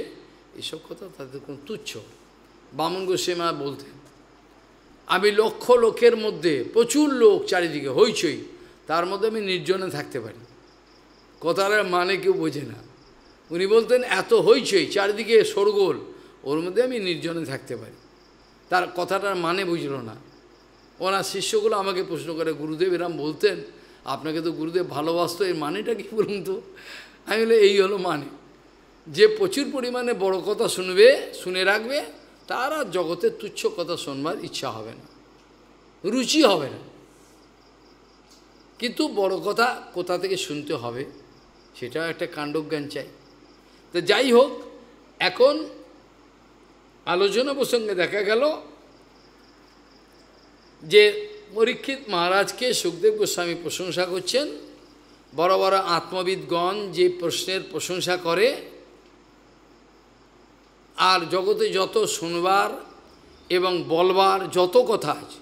এসব কথা তাদের কোন তুচ্ছ বামন গোসেমা বলতেন আমি লক্ষ লোকের মধ্যে প্রচুর লোক চারিদিকে হইচই তার মধ্যে আমি নির্জনে থাকতে পারি কথার মানে কেউ বোঝে না উনি বলতেন এত হইচই চারিদিকে সরগোল ওর মধ্যে আমি নির্জনে থাকতে পারি তার কথাটার মানে বুঝল না ওনার শিষ্যগুলো আমাকে প্রশ্ন করে গুরুদেব এরাম বলতেন আপনাকে তো গুরুদেব ভালোবাসতো এর মানেটা কি বলুন তো আমি বলে এই হলো মানে যে প্রচুর পরিমাণে বড় কথা শুনবে শুনে রাখবে তার আর জগতের তুচ্ছ কথা শুনবার ইচ্ছা হবে না রুচি হবে না কিন্তু বড় কথা কোথা থেকে শুনতে হবে সেটাও একটা কাণ্ডজ্ঞান চাই তো যাই হোক এখন আলোচনা প্রসঙ্গে দেখা গেল যে পরীক্ষিত মহারাজকে সুখদেব গোস্বামী প্রশংসা করছেন বড় বড় আত্মবিদগণ যে প্রশ্নের প্রশংসা করে আর জগতে যত শুনবার এবং বলবার যত কথা আছে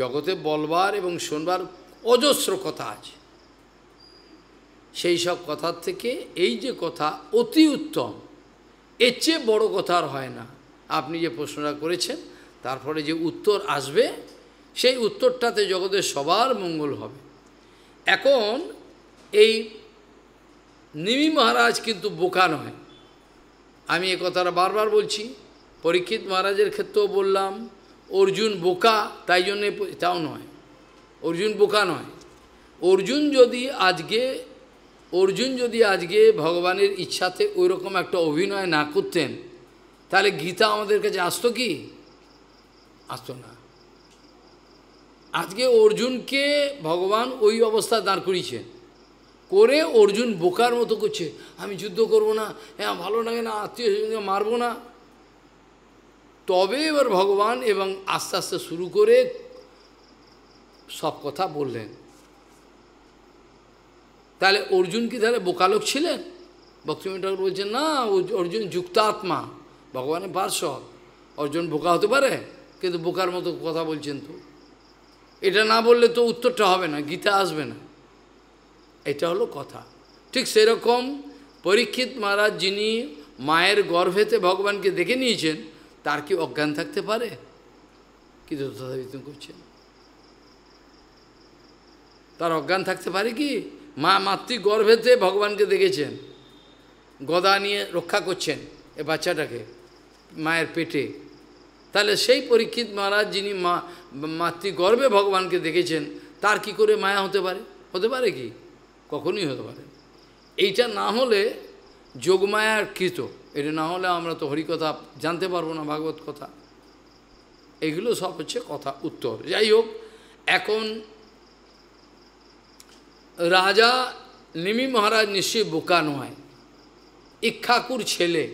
জগতে বলবার এবং শুনবার অজস্র কথা আছে সেই সব কথার থেকে এই যে কথা অতি উত্তম এর চেয়ে বড়ো কথা আর হয় না আপনি যে প্রশ্নটা করেছেন তারপরে যে উত্তর আসবে সেই উত্তরটাতে জগতের সবার মঙ্গল হবে এখন এই নিমি মহারাজ কিন্তু বোকা নয় আমি এ কথাটা বারবার বলছি পরীক্ষিত মহারাজের ক্ষেত্রেও বললাম অর্জুন বোকা তাই জন্যে তাও নয় অর্জুন বোকা নয় অর্জুন যদি আজকে অর্জুন যদি আজকে ভগবানের ইচ্ছাতে ওই রকম একটা অভিনয় না করতেন তাহলে গীতা আমাদের কাছে আসতো কি আসতো না আজকে অর্জুনকে ভগবান ওই অবস্থায় দাঁড় করিয়েছেন করে অর্জুন বোকার মতো করছে আমি যুদ্ধ করব না হ্যাঁ ভালো লাগে না আত্মীয় স্বজনকে মারবো না তবে এবার ভগবান এবং আস্তে আস্তে শুরু করে সব কথা বললেন তাহলে অর্জুন কি তাহলে বোকালোক ছিলেন ভক্তিমিটার বলছেন না অর্জুন যুক্তাত্মা ভগবানের পার্শ্ব অর্জুন বোকা হতে পারে কিন্তু বোকার মতো কথা বলছেন তো এটা না বললে তো উত্তরটা হবে না গীতা আসবে না এটা হলো কথা ঠিক সেরকম পরীক্ষিত মহারাজ যিনি মায়ের গর্ভেতে ভগবানকে দেখে নিয়েছেন তার কি অজ্ঞান থাকতে পারে কিন্তু তথাপিত করছেন তার অজ্ঞান থাকতে পারে কি মা মাতৃ গর্ভেতে ভগবানকে দেখেছেন গদা নিয়ে রক্ষা করছেন এ বাচ্চাটাকে মায়ের পেটে তাহলে সেই পরীক্ষিত মহারাজ যিনি মা মাতৃগর্ভে ভগবানকে দেখেছেন তার কি করে মায়া হতে পারে হতে পারে কি কখনোই হতে পারে এইটা না হলে যোগমায়ার কৃত এটা না হলে আমরা তো হরিকথা জানতে পারবো না ভাগবত কথা এগুলো সব হচ্ছে কথা উত্তর যাই হোক এখন রাজা নিমি মহারাজ নিশ্চয়ই বোকা নয় ইক্ষাকুর ছেলে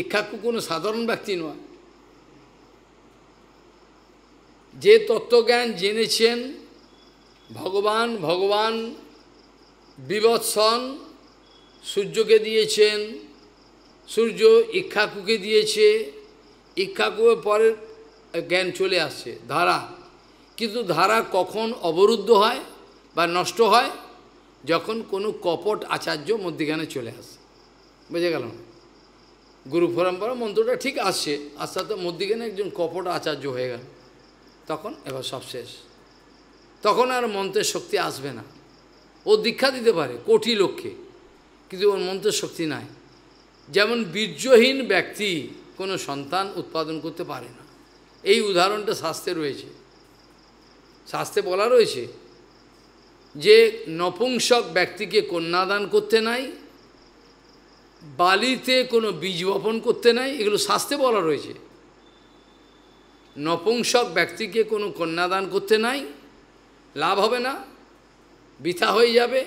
ইক্ষাকু কোনো সাধারণ ব্যক্তি নয় যে তত্ত্বজ্ঞান জেনেছেন ভগবান ভগবান বিবৎসন সূর্যকে দিয়েছেন সূর্য ইক্ষাকুকে দিয়েছে ইক্ষাকুয়ের পরে জ্ঞান চলে আসছে ধারা কিন্তু ধারা কখন অবরুদ্ধ হয় বা নষ্ট হয় যখন কোনো কপট আচার্য মধ্যিখানে চলে আসে বুঝে গেল না গুরু পরম্পরা মন্ত্রটা ঠিক আসছে আস্তে আস্তে মধ্যিখানে একজন কপট আচার্য হয়ে গেল তখন এবার সব শেষ তখন আর মন্ত্রের শক্তি আসবে না ও দীক্ষা দিতে পারে কোটি লক্ষ্যে কিন্তু ওর মন্ত্রের শক্তি নাই যেমন বীর্যহীন ব্যক্তি কোনো সন্তান উৎপাদন করতে পারে না এই উদাহরণটা শাস্তে রয়েছে শাস্তে বলা রয়েছে যে নপুংসক ব্যক্তিকে কন্যাদান করতে নাই বালিতে কোনো বীজ বপন করতে নাই এগুলো শাস্তে বলা রয়েছে নপুংসক ব্যক্তিকে কোনো কন্যাদান করতে নাই লাভ হবে না বৃথা হয়ে যাবে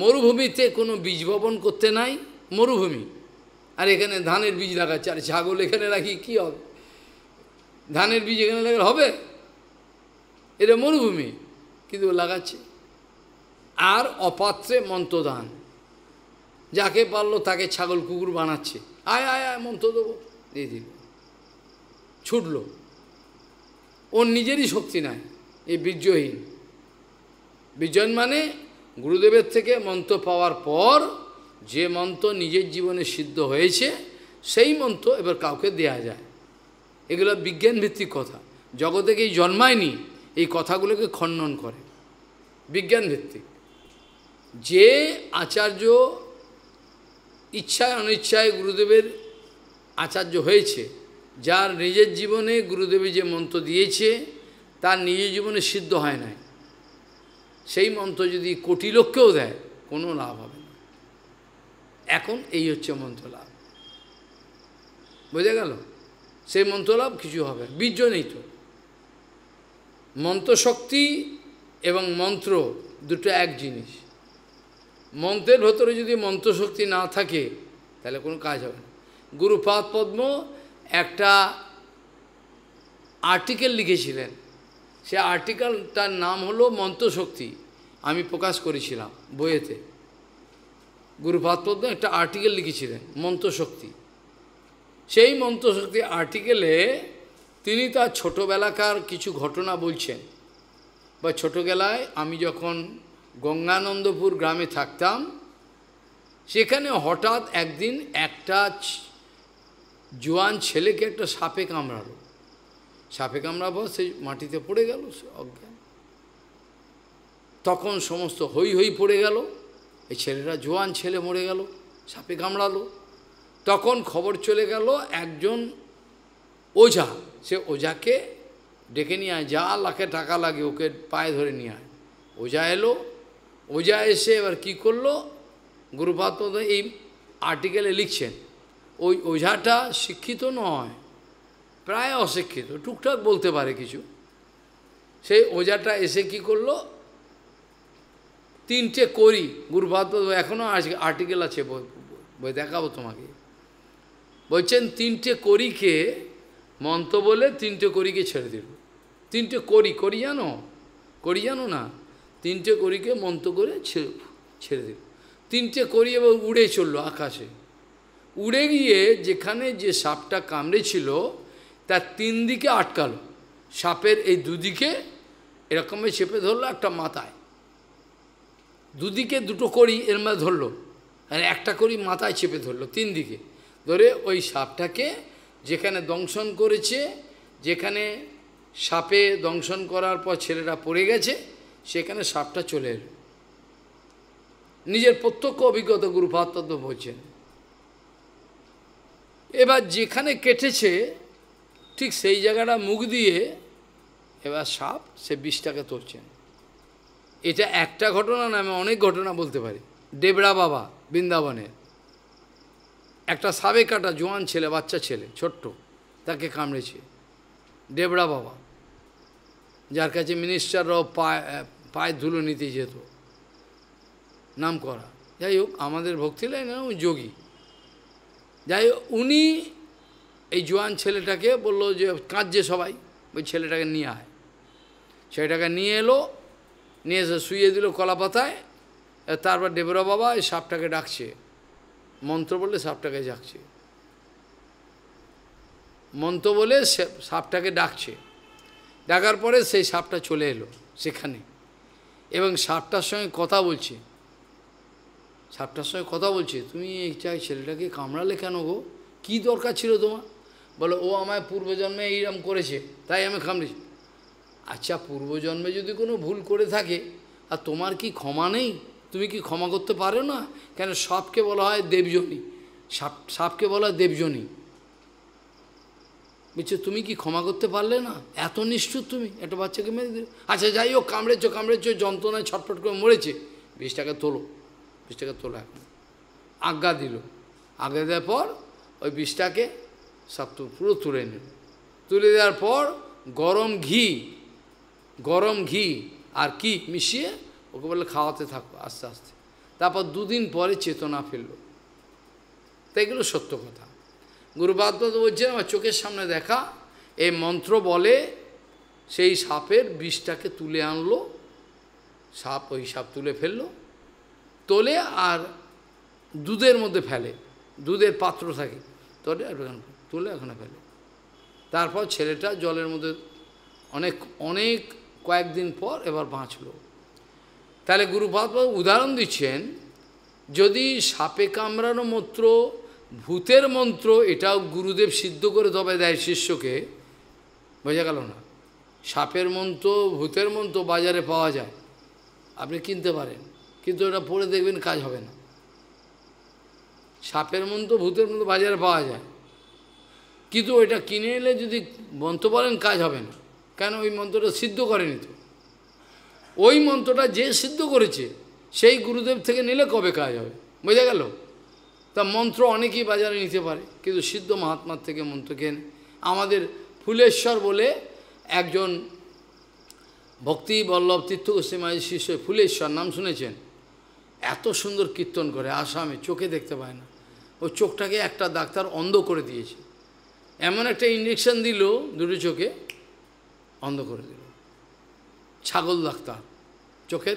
মরুভূমিতে কোনো বীজ বপন করতে নাই মরুভূমি আর এখানে ধানের বীজ লাগাচ্ছে আর ছাগল এখানে রাখি কী হবে ধানের বীজ এখানে লাগালে হবে এটা মরুভূমি কিন্তু লাগাচ্ছে আর অপাত্রে মন্ত্রদান যাকে পারলো তাকে ছাগল কুকুর বানাচ্ছে আয় আয় আয় মন্ত্র দেবো দিয়ে দিল ছুটল ওর নিজেরই শক্তি নাই এই বীর্যহীন বীর্যন মানে গুরুদেবের থেকে মন্ত্র পাওয়ার পর যে মন্ত্র নিজের জীবনে সিদ্ধ হয়েছে সেই মন্ত্র এবার কাউকে দেয়া যায় এগুলো বিজ্ঞান ভিত্তিক কথা জগতে কেই জন্মায়নি এই কথাগুলোকে খণ্ডন করে বিজ্ঞান ভিত্তিক যে আচার্য ইচ্ছায় অনিচ্ছায় গুরুদেবের আচার্য হয়েছে যার নিজের জীবনে গুরুদেবী যে মন্ত্র দিয়েছে তার নিজের জীবনে সিদ্ধ হয় নাই সেই মন্ত্র যদি কোটি লোককেও দেয় কোনো লাভ হবে না এখন এই হচ্ছে মন্ত্র লাভ বোঝা গেল সেই মন্ত্র লাভ কিছু হবে বীর্য নেই তো মন্ত্রশক্তি এবং মন্ত্র দুটো এক জিনিস মন্ত্রের ভেতরে যদি মন্ত্রশক্তি না থাকে তাহলে কোনো কাজ হবে না গুরুপাদ পদ্ম একটা আর্টিকেল লিখেছিলেন সে তার নাম হলো মন্ত্রশক্তি আমি প্রকাশ করেছিলাম বইয়েতে গুরুভাতপদ্ম একটা আর্টিকেল লিখেছিলেন মন্ত্রশক্তি সেই মন্ত্রশক্তি আর্টিকেলে তিনি তার ছোটোবেলাকার কিছু ঘটনা বলছেন বা ছোটোবেলায় আমি যখন গঙ্গানন্দপুর গ্রামে থাকতাম সেখানে হঠাৎ একদিন একটা জোয়ান ছেলেকে একটা সাপে কামড়ালো সাপে কামড়াবো সে মাটিতে পড়ে গেল সে অজ্ঞান তখন সমস্ত হই হই পড়ে গেল এই ছেলেরা জোয়ান ছেলে মরে গেল সাপে কামড়ালো তখন খবর চলে গেল একজন ওঝা সে ওঝাকে ডেকে নিয়ে আয় যা লাখে টাকা লাগে ওকে পায়ে ধরে নিয়ে আয় ওঝা এলো ওঝা এসে এবার কী করলো গুরুপাত এই আর্টিকেলে লিখছেন ওই ওঝাটা শিক্ষিত নয় প্রায় অশিক্ষিত টুকটাক বলতে পারে কিছু সেই ওঝাটা এসে কি করলো তিনটে করি গুরুভাত এখনও আর্টিকেল আছে বই দেখাবো তোমাকে বলছেন তিনটে করিকে মন্ত বলে তিনটে করিকে ছেড়ে দিল তিনটে করি করি জানো করি জানো না তিনটে করিকে মন্ত করে ছেড়ে ছেড়ে দিল তিনটে করি এবার উড়ে চললো আকাশে উড়ে গিয়ে যেখানে যে সাপটা কামড়েছিল তার তিন দিকে আটকালো সাপের এই দুদিকে এরকমে চেপে ধরলো একটা মাথায় দুদিকে দুটো করি এর মধ্যে ধরলো আর একটা করি মাথায় চেপে ধরলো তিন দিকে ধরে ওই সাপটাকে যেখানে দংশন করেছে যেখানে সাপে দংশন করার পর ছেলেরা পড়ে গেছে সেখানে সাপটা চলে এলো নিজের প্রত্যক্ষ অভিজ্ঞতা গুরুভাতত্ব বলছেন এবার যেখানে কেটেছে ঠিক সেই জায়গাটা মুখ দিয়ে এবার সাপ সে বিষটাকে তরছেন এটা একটা ঘটনা না আমি অনেক ঘটনা বলতে পারি ডেবড়া বাবা বৃন্দাবনে একটা সাবে কাটা জোয়ান ছেলে বাচ্চা ছেলে ছোট্ট তাকে কামড়েছে ডেবড়া বাবা যার কাছে মিনিস্টাররাও পায় পায়ে ধুলো নিতে যেত নাম করা যাই হোক আমাদের ভক্তি লাইন যোগী যাই উনি এই জোয়ান ছেলেটাকে বলল যে কাঁদছে সবাই ওই ছেলেটাকে নিয়ে আয় ছেলেটাকে নিয়ে এলো নিয়ে এসে শুয়ে দিল কলা পাতায় তারপর দেবরা বাবা এই সাপটাকে ডাকছে মন্ত্র বললে সাপটাকে ডাকছে মন্ত্র বলে সাপটাকে ডাকছে ডাকার পরে সেই সাপটা চলে এলো সেখানে এবং সাপটার সঙ্গে কথা বলছে সাপটার সঙ্গে কথা বলছে তুমি এই চাই ছেলেটাকে কামড়ালে কেন গো কী দরকার ছিল তোমার বলে ও আমায় পূর্বজন্মে এইরকম করেছে তাই আমি কামড়েছি আচ্ছা পূর্বজন্মে যদি কোনো ভুল করে থাকে আর তোমার কি ক্ষমা নেই তুমি কি ক্ষমা করতে পারো না কেন সাপকে বলা হয় দেবজনী সাপ সাপকে বলা হয় দেবজনী বলছো তুমি কি ক্ষমা করতে পারলে না এত নিষ্ঠুর তুমি একটা বাচ্চাকে মেরে দিলে আচ্ছা যাই হোক কামড়েছ কামড়েছ যন্ত্রণায় ছটফট করে মরেছে বিষটাকে তোলো বিষটাকে তোলা এখন আজ্ঞা দিল আজ্ঞা দেওয়ার পর ওই বিষটাকে সব পুরো তুলে নিল তুলে দেওয়ার পর গরম ঘি গরম ঘি আর কি মিশিয়ে ওকে বললে খাওয়াতে থাকো আস্তে আস্তে তারপর দুদিন পরে চেতনা ফেললো তাইগুলো সত্য কথা গুরুবাদ তো বলছেন আমার চোখের সামনে দেখা এই মন্ত্র বলে সেই সাপের বিষটাকে তুলে আনলো সাপ ওই সাপ তুলে ফেললো তোলে আর দুধের মধ্যে ফেলে দুধের পাত্র থাকে তোলে আর তুলে ওখানে ফেলে তারপর ছেলেটা জলের মধ্যে অনেক অনেক কয়েকদিন পর এবার বাঁচল তাহলে গুরুপাদবাবু উদাহরণ দিচ্ছেন যদি সাপে কামড়ানো মন্ত্র ভূতের মন্ত্র এটাও গুরুদেব সিদ্ধ করে তবে দেয় শিষ্যকে বোঝা গেল না সাপের মন্ত্র ভূতের মন্ত্র বাজারে পাওয়া যায় আপনি কিনতে পারেন কিন্তু ওটা পড়ে দেখবেন কাজ হবে না সাপের মন তো ভূতের মতো বাজারে পাওয়া যায় কিন্তু ওইটা কিনে এলে যদি মন্ত্র বলেন কাজ হবে না কেন ওই মন্ত্রটা সিদ্ধ করেনি তো ওই মন্ত্রটা যে সিদ্ধ করেছে সেই গুরুদেব থেকে নিলে কবে কাজ হবে বোঝা গেল তা মন্ত্র অনেকেই বাজারে নিতে পারে কিন্তু সিদ্ধ মহাত্মার থেকে মন্ত্র কেন আমাদের ফুলেশ্বর বলে একজন ভক্তি বল্লভ তীর্থ গোস্বামী শিষ্য ফুলেশ্বর নাম শুনেছেন এত সুন্দর কীর্তন করে আসামে চোখে দেখতে পায় না ও চোখটাকে একটা ডাক্তার অন্ধ করে দিয়েছে এমন একটা ইঞ্জেকশন দিল দুটো চোখে অন্ধ করে দিল ছাগল ডাক্তার চোখের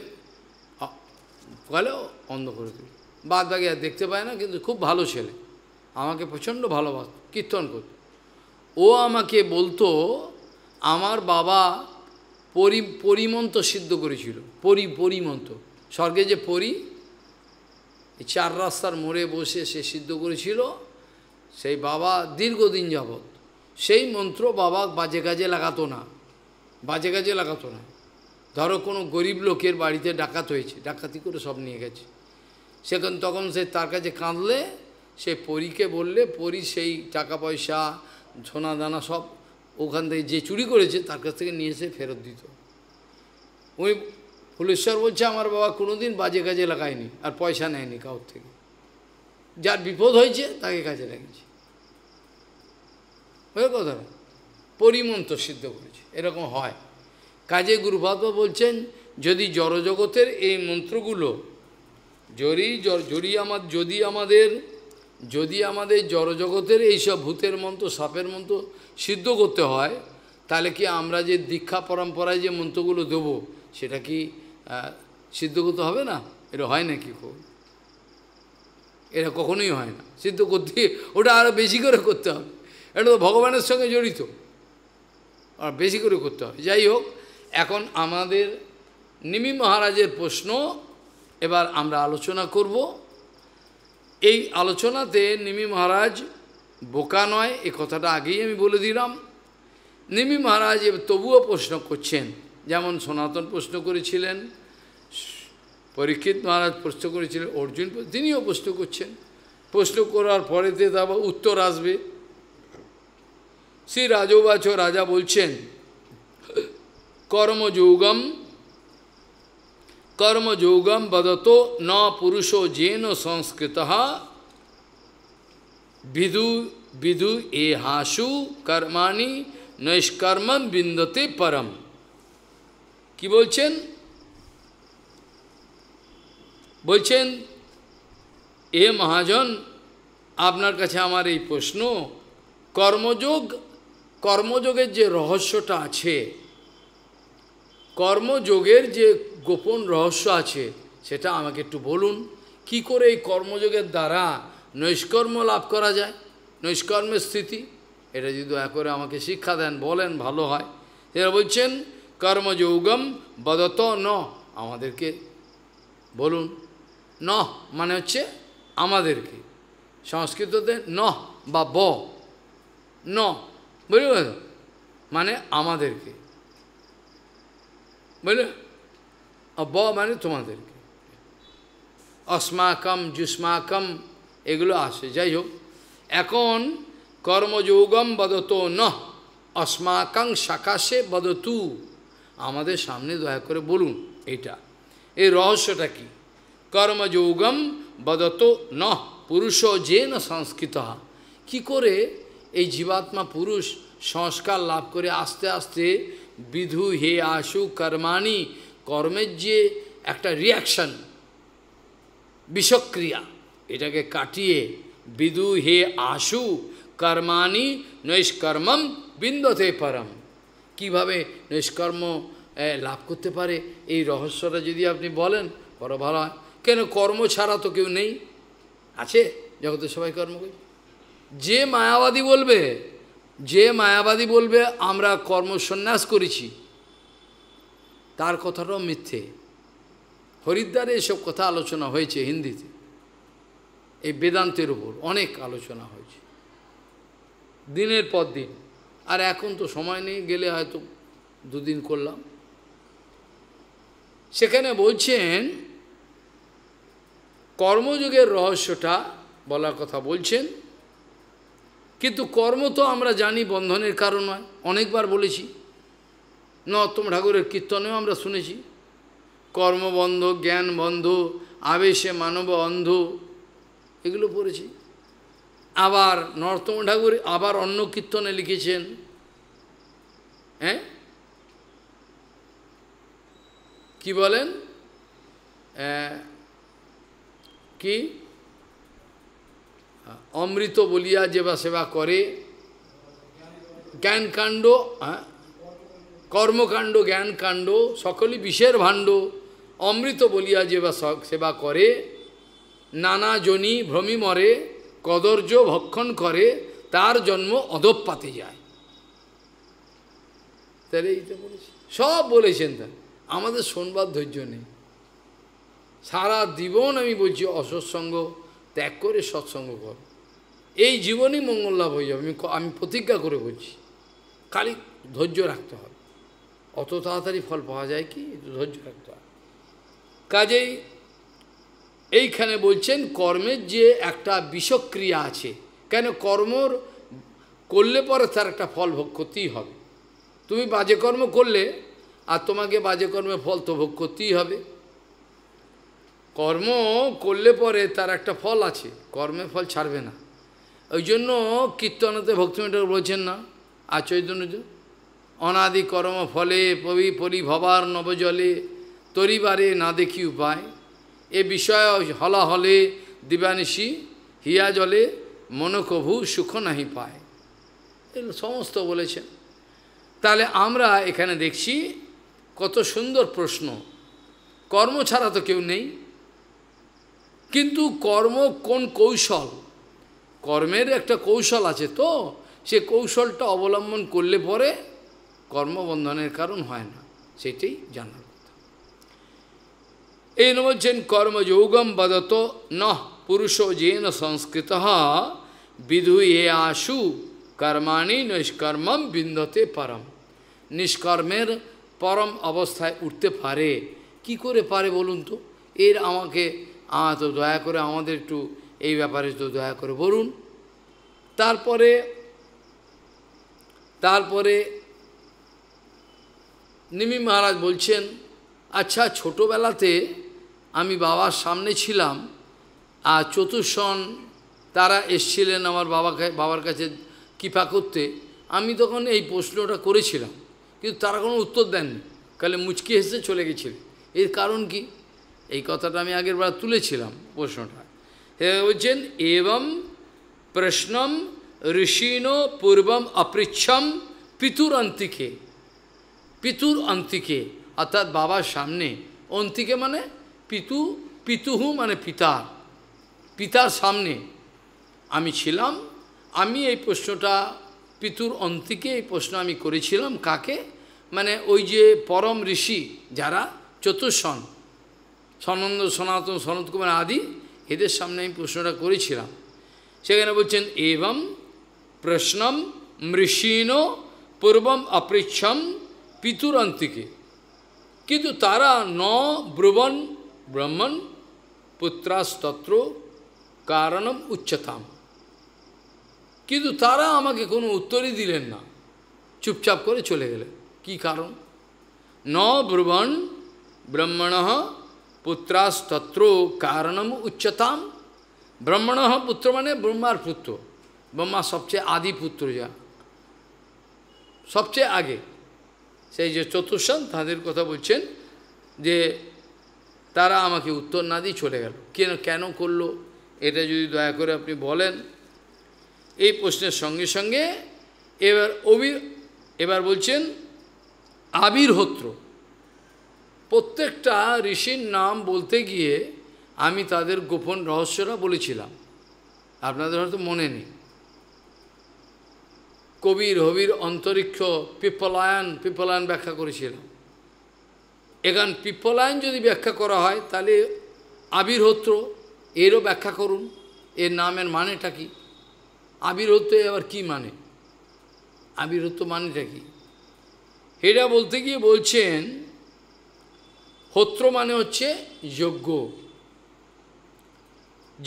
কলেও অন্ধ করে দিল বাদ বাকি আর দেখতে পায় না কিন্তু খুব ভালো ছেলে আমাকে প্রচণ্ড ভালোবাস কীর্তন করত ও আমাকে বলতো আমার বাবা পরি পরিমন্ত সিদ্ধ করেছিল পরি পরিমন্ত স্বর্গে যে পরি এই চার রাস্তার মোড়ে বসে সে সিদ্ধ করেছিল সেই বাবা দীর্ঘদিন যাবৎ সেই মন্ত্র বাবা বাজে কাজে লাগাতো না বাজে কাজে লাগাতো না ধরো কোনো গরিব লোকের বাড়িতে ডাকাত হয়েছে ডাকাতি করে সব নিয়ে গেছে সেখান তখন সে তার কাছে কাঁদলে সে পরীকে বললে পরী সেই টাকা পয়সা সোনা দানা সব ওখান থেকে যে চুরি করেছে তার কাছ থেকে নিয়ে এসে ফেরত দিত ওই ফুলেশ্বর বলছে আমার বাবা কোনোদিন বাজে কাজে লাগায়নি আর পয়সা নেয়নি কাউর থেকে যার বিপদ হয়েছে তাকে কাজে লাগিয়েছে ওই কথা পরিমন্ত সিদ্ধ করেছে এরকম হয় কাজে গুরুভাবা বলছেন যদি জড়জগতের এই মন্ত্রগুলো যদি জরি আমার যদি আমাদের যদি আমাদের জড়জগতের এইসব ভূতের মন্ত্র সাপের মন্ত্র সিদ্ধ করতে হয় তাহলে কি আমরা যে দীক্ষা পরম্পরায় যে মন্ত্রগুলো দেবো সেটা কি সিদ্ধ করতে হবে না এটা হয় নাকি খুব এটা কখনোই হয় না সিদ্ধ করতে ওটা আরও বেশি করে করতে হবে এটা তো ভগবানের সঙ্গে জড়িত আর বেশি করে করতে হবে যাই হোক এখন আমাদের নিমি মহারাজের প্রশ্ন এবার আমরা আলোচনা করব এই আলোচনাতে নিমি মহারাজ বোকা নয় এ কথাটা আগেই আমি বলে দিলাম নিমি মহারাজ তবুও প্রশ্ন করছেন যেমন সনাতন প্রশ্ন করেছিলেন পরীক্ষিত মহারাজ প্রশ্ন করেছিলেন অর্জুন তিনিও প্রশ্ন করছেন প্রশ্ন করার পরেতে তারপর উত্তর আসবে শ্রী রাজবাচ রাজা বলছেন কর্মযোগম কর্মযোগম বদত ন পুরুষ জেন সংস্কৃত বিদু বিদু এ হাসু কর্মাণী নৈষ্কর্মম বিন্দতে পরম কি বলছেন বলছেন এ মহাজন আপনার কাছে আমার এই প্রশ্ন কর্মযোগ কর্মযোগের যে রহস্যটা আছে কর্মযোগের যে গোপন রহস্য আছে সেটা আমাকে একটু বলুন কি করে এই কর্মযোগের দ্বারা নৈষ্কর্ম লাভ করা যায় নৈষ্কর্মের স্থিতি এটা যদি দয়া করে আমাকে শিক্ষা দেন বলেন ভালো হয় এরা বলছেন কর্মযৌগম বদত ন আমাদেরকে বলুন ন মানে হচ্ছে আমাদেরকে সংস্কৃততে ন বা ব ন বুঝলি মানে আমাদেরকে বুঝলে ব মানে তোমাদেরকে অস্মাকম জুস্মাকম এগুলো আসে যাই হোক এখন কর্মযৌগম বদত ন অস্মাকং সাকাশে বদতু আমাদের সামনে দয়া করে বলুন এটা এই রহস্যটা কি কর্মযোগম বদত ন পুরুষ যে না সংস্কৃত কি করে এই জীবাত্মা পুরুষ সংস্কার লাভ করে আস্তে আস্তে বিধু হে আশু কর্মাণী কর্মের যে একটা রিয়াকশন বিষক্রিয়া এটাকে কাটিয়ে বিধু হে আশু কর্মাণি নৈষ্কর্মম বিন্দতে পরম কিভাবে নিষ্কর্ম লাভ করতে পারে এই রহস্যটা যদি আপনি বলেন বড় ভালো হয় কেন কর্ম ছাড়া তো কেউ নেই আছে জগতে সবাই কর্ম করে যে মায়াবাদী বলবে যে মায়াবাদী বলবে আমরা কর্মসন্ন্যাস করেছি তার কথাটাও মিথ্যে হরিদ্বারে এসব কথা আলোচনা হয়েছে হিন্দিতে এই বেদান্তের উপর অনেক আলোচনা হয়েছে দিনের পর দিন আর এখন তো সময় নেই গেলে হয়তো দুদিন করলাম সেখানে বলছেন কর্মযুগের রহস্যটা বলার কথা বলছেন কিন্তু কর্ম তো আমরা জানি বন্ধনের কারণ হয় অনেকবার বলেছি নত্তম ঠাকুরের কীর্তনেও আমরা শুনেছি কর্মবন্ধ জ্ঞান বন্ধ আবেশে মানব অন্ধ এগুলো পড়েছি আবার নরতম ঠাকুর আবার অন্য কীর্তনে লিখেছেন হ্যাঁ কি বলেন কি অমৃত বলিয়া যেবা সেবা করে জ্ঞানকাণ্ড হ্যাঁ কর্মকাণ্ড জ্ঞানকাণ্ড সকলই বিষের ভাণ্ড অমৃত বলিয়া যেবা সেবা করে নানা জনি ভ্রমি মরে কদর্য ভক্ষণ করে তার জন্ম অদপ্পাতে যায় তাহলে এইটা বলেছে সব বলেছেন তা আমাদের শোনবার ধৈর্য নেই সারা জীবন আমি বলছি অসৎসঙ্গ ত্যাগ করে সৎসঙ্গ কর এই জীবনই মঙ্গল লাভ হয়ে যাবে আমি আমি প্রতিজ্ঞা করে বলছি খালি ধৈর্য রাখতে হবে অত তাড়াতাড়ি ফল পাওয়া যায় কি ধৈর্য রাখতে হবে কাজেই এইখানে বলছেন কর্মের যে একটা বিষক্রিয়া আছে কেন কর্মর করলে পরে তার একটা ফল ভোগ করতেই হবে তুমি বাজে কর্ম করলে আর তোমাকে বাজে কর্মে ফল তো ভোগ করতেই হবে কর্ম করলে পরে তার একটা ফল আছে কর্মে ফল ছাড়বে না ওই জন্য কীর্তনতে ভক্তিমেটার বলছেন না আর চৈতন্য অনাদি কর্ম ফলে পবি পরি ভবার নবজলে তরিবারে না দেখি উপায় এ বিষয়ে হলা হলে দিবানিশি হিয়া জলে মনকভু সুখ নাহি পায় এগুলো সমস্ত বলেছেন তাহলে আমরা এখানে দেখছি কত সুন্দর প্রশ্ন কর্ম ছাড়া তো কেউ নেই কিন্তু কর্ম কোন কৌশল কর্মের একটা কৌশল আছে তো সে কৌশলটা অবলম্বন করলে পরে কর্মবন্ধনের কারণ হয় না সেটাই জানা এনমোচ্ছেন কর্মযোগম বদত ন পুরুষ যেন সংস্কৃত বিধু এ আশু কর্মাণি নিষ্কর্মম বিন্দতে পরম নিষ্কর্মের পরম অবস্থায় উঠতে পারে কি করে পারে বলুন তো এর আমাকে আমার তো দয়া করে আমাদের একটু এই ব্যাপারে তো দয়া করে বলুন তারপরে তারপরে নিমি মহারাজ বলছেন আচ্ছা ছোটোবেলাতে আমি বাবার সামনে ছিলাম আর চতুর্ষণ তারা এসছিলেন আমার বাবাকে বাবার কাছে কৃপা করতে আমি তখন এই প্রশ্নটা করেছিলাম কিন্তু তারা কোনো উত্তর দেননি কালে মুচকি হেসে চলে গেছিল এর কারণ কি এই কথাটা আমি আগের বার তুলেছিলাম প্রশ্নটা বলছেন এবং প্রশ্নম ঋষিণ পূর্বম অপৃচ্ছম পিতুর অন্তিকে পিতুর অন্তিকে অর্থাৎ বাবার সামনে অন্তিকে মানে পিতু পিতুহু মানে পিতার পিতার সামনে আমি ছিলাম আমি এই প্রশ্নটা পিতুর অন্তিকে এই প্রশ্ন আমি করেছিলাম কাকে মানে ওই যে পরম ঋষি যারা চতুর্সন সনন্দ সনাতন সনত কুমার আদি এদের সামনে আমি প্রশ্নটা করেছিলাম সেখানে বলছেন এবং প্রশ্নম মৃষীণ পূর্বম অপৃচ্ছম পিতুর অন্তিকে কিন্তু তারা ন ব্রুবন ব্রহ্মণ পুত্রাস্তত্র কারণম উচ্চতাম কিন্তু তারা আমাকে কোনো উত্তরই দিলেন না চুপচাপ করে চলে গেলেন কি কারণ ন ব্রুবন ব্রহ্মণ পুত্রাস্তত্র কারণম উচ্চতাম ব্রহ্মণ পুত্র মানে ব্রহ্মার পুত্র ব্রহ্মা সবচেয়ে আদি পুত্র যা সবচেয়ে আগে সেই যে চতুর্সান তাদের কথা বলছেন যে তারা আমাকে উত্তর না দিয়ে চলে গেল কেন কেন করলো এটা যদি দয়া করে আপনি বলেন এই প্রশ্নের সঙ্গে সঙ্গে এবার অবি এবার বলছেন আবির্হত্র প্রত্যেকটা ঋষির নাম বলতে গিয়ে আমি তাদের গোপন রহস্যটা বলেছিলাম আপনাদের হয়তো মনে নেই কবির হবির অন্তরিক্ষ পিপলায়ন পিপলায়ন ব্যাখ্যা করেছিলাম এখান পিপলায়ন যদি ব্যাখ্যা করা হয় তাহলে আবির্হত্র এরও ব্যাখ্যা করুন এর নামের মানেটা কি আবির্হত্র আবার কি মানে আবির্হত্র মানেটা কি এটা বলতে গিয়ে বলছেন হত্র মানে হচ্ছে যজ্ঞ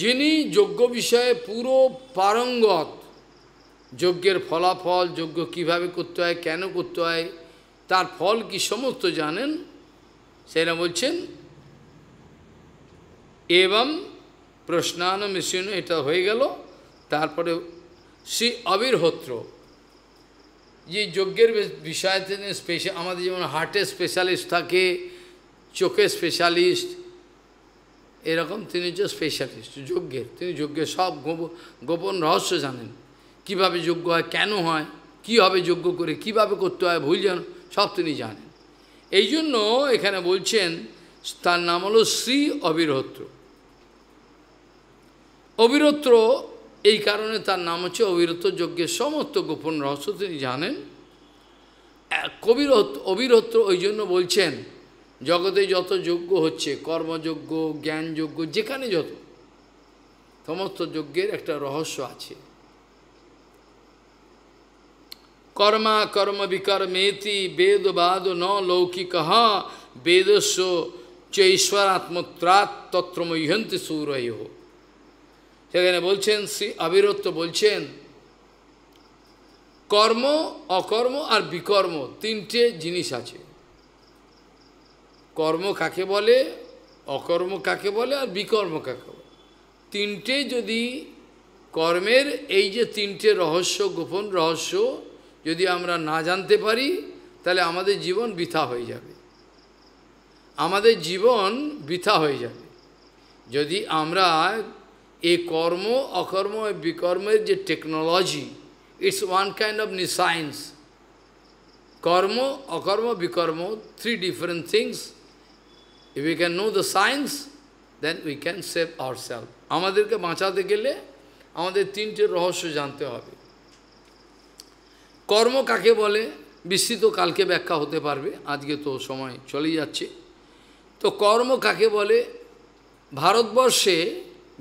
যিনি যজ্ঞ বিষয়ে পুরো পারঙ্গত যজ্ঞের ফলাফল যজ্ঞ কিভাবে করতে হয় কেন করতে হয় তার ফল কি সমস্ত জানেন সেরা বলছেন এবং প্রশ্নান মিশ্রণ এটা হয়ে গেল তারপরে শ্রী আবির্হত্র যে যজ্ঞের বিষয়তে স্পেশাল আমাদের যেমন হার্টের স্পেশালিস্ট থাকে চোখের স্পেশালিস্ট এরকম তিনি হচ্ছে স্পেশালিস্ট যজ্ঞের তিনি যজ্ঞের সব গোপন রহস্য জানেন কিভাবে যোগ্য হয় কেন হয় কি হবে যোগ্য করে কিভাবে করতে হয় ভুল জান সব তিনি জানেন এই জন্য এখানে বলছেন তার নাম হলো শ্রী অবিরহত্র অবিরত্র এই কারণে তার নাম হচ্ছে অবিরত যজ্ঞের সমস্ত গোপন রহস্য তিনি জানেন কবির অবিরত্র ওই জন্য বলছেন জগতে যত যজ্ঞ হচ্ছে কর্মযজ্ঞ জ্ঞানযজ্ঞ যেখানে যত সমস্ত যজ্ঞের একটা রহস্য আছে কর্মা কর্ম বিকর্মেতি বেদবাদ ন লৌকিক বেদস্য চৈশ্বরাত্মত্রাত তত্রমহ্যন্তি সূরয় সেখানে বলছেন শ্রী আবিরত্ব বলছেন কর্ম অকর্ম আর বিকর্ম তিনটে জিনিস আছে কর্ম কাকে বলে অকর্ম কাকে বলে আর বিকর্ম কাকে বলে তিনটে যদি কর্মের এই যে তিনটে রহস্য গোপন রহস্য যদি আমরা না জানতে পারি তাহলে আমাদের জীবন বৃথা হয়ে যাবে আমাদের জীবন বৃথা হয়ে যাবে যদি আমরা এই কর্ম অকর্ম বিকর্মের যে technology it's one kind of knee science কর্ম অকর্ম বিকর্ম three different things if you can know the science then we can save our self আমাদেরকে বাঁচাতে গেলে আমাদের তিনটে রহস্য জানতে হবে কর্ম কাকে বলে বিস্তৃত কালকে ব্যাখ্যা হতে পারবে আজকে তো সময় চলে যাচ্ছে তো কর্ম কাকে বলে ভারতবর্ষে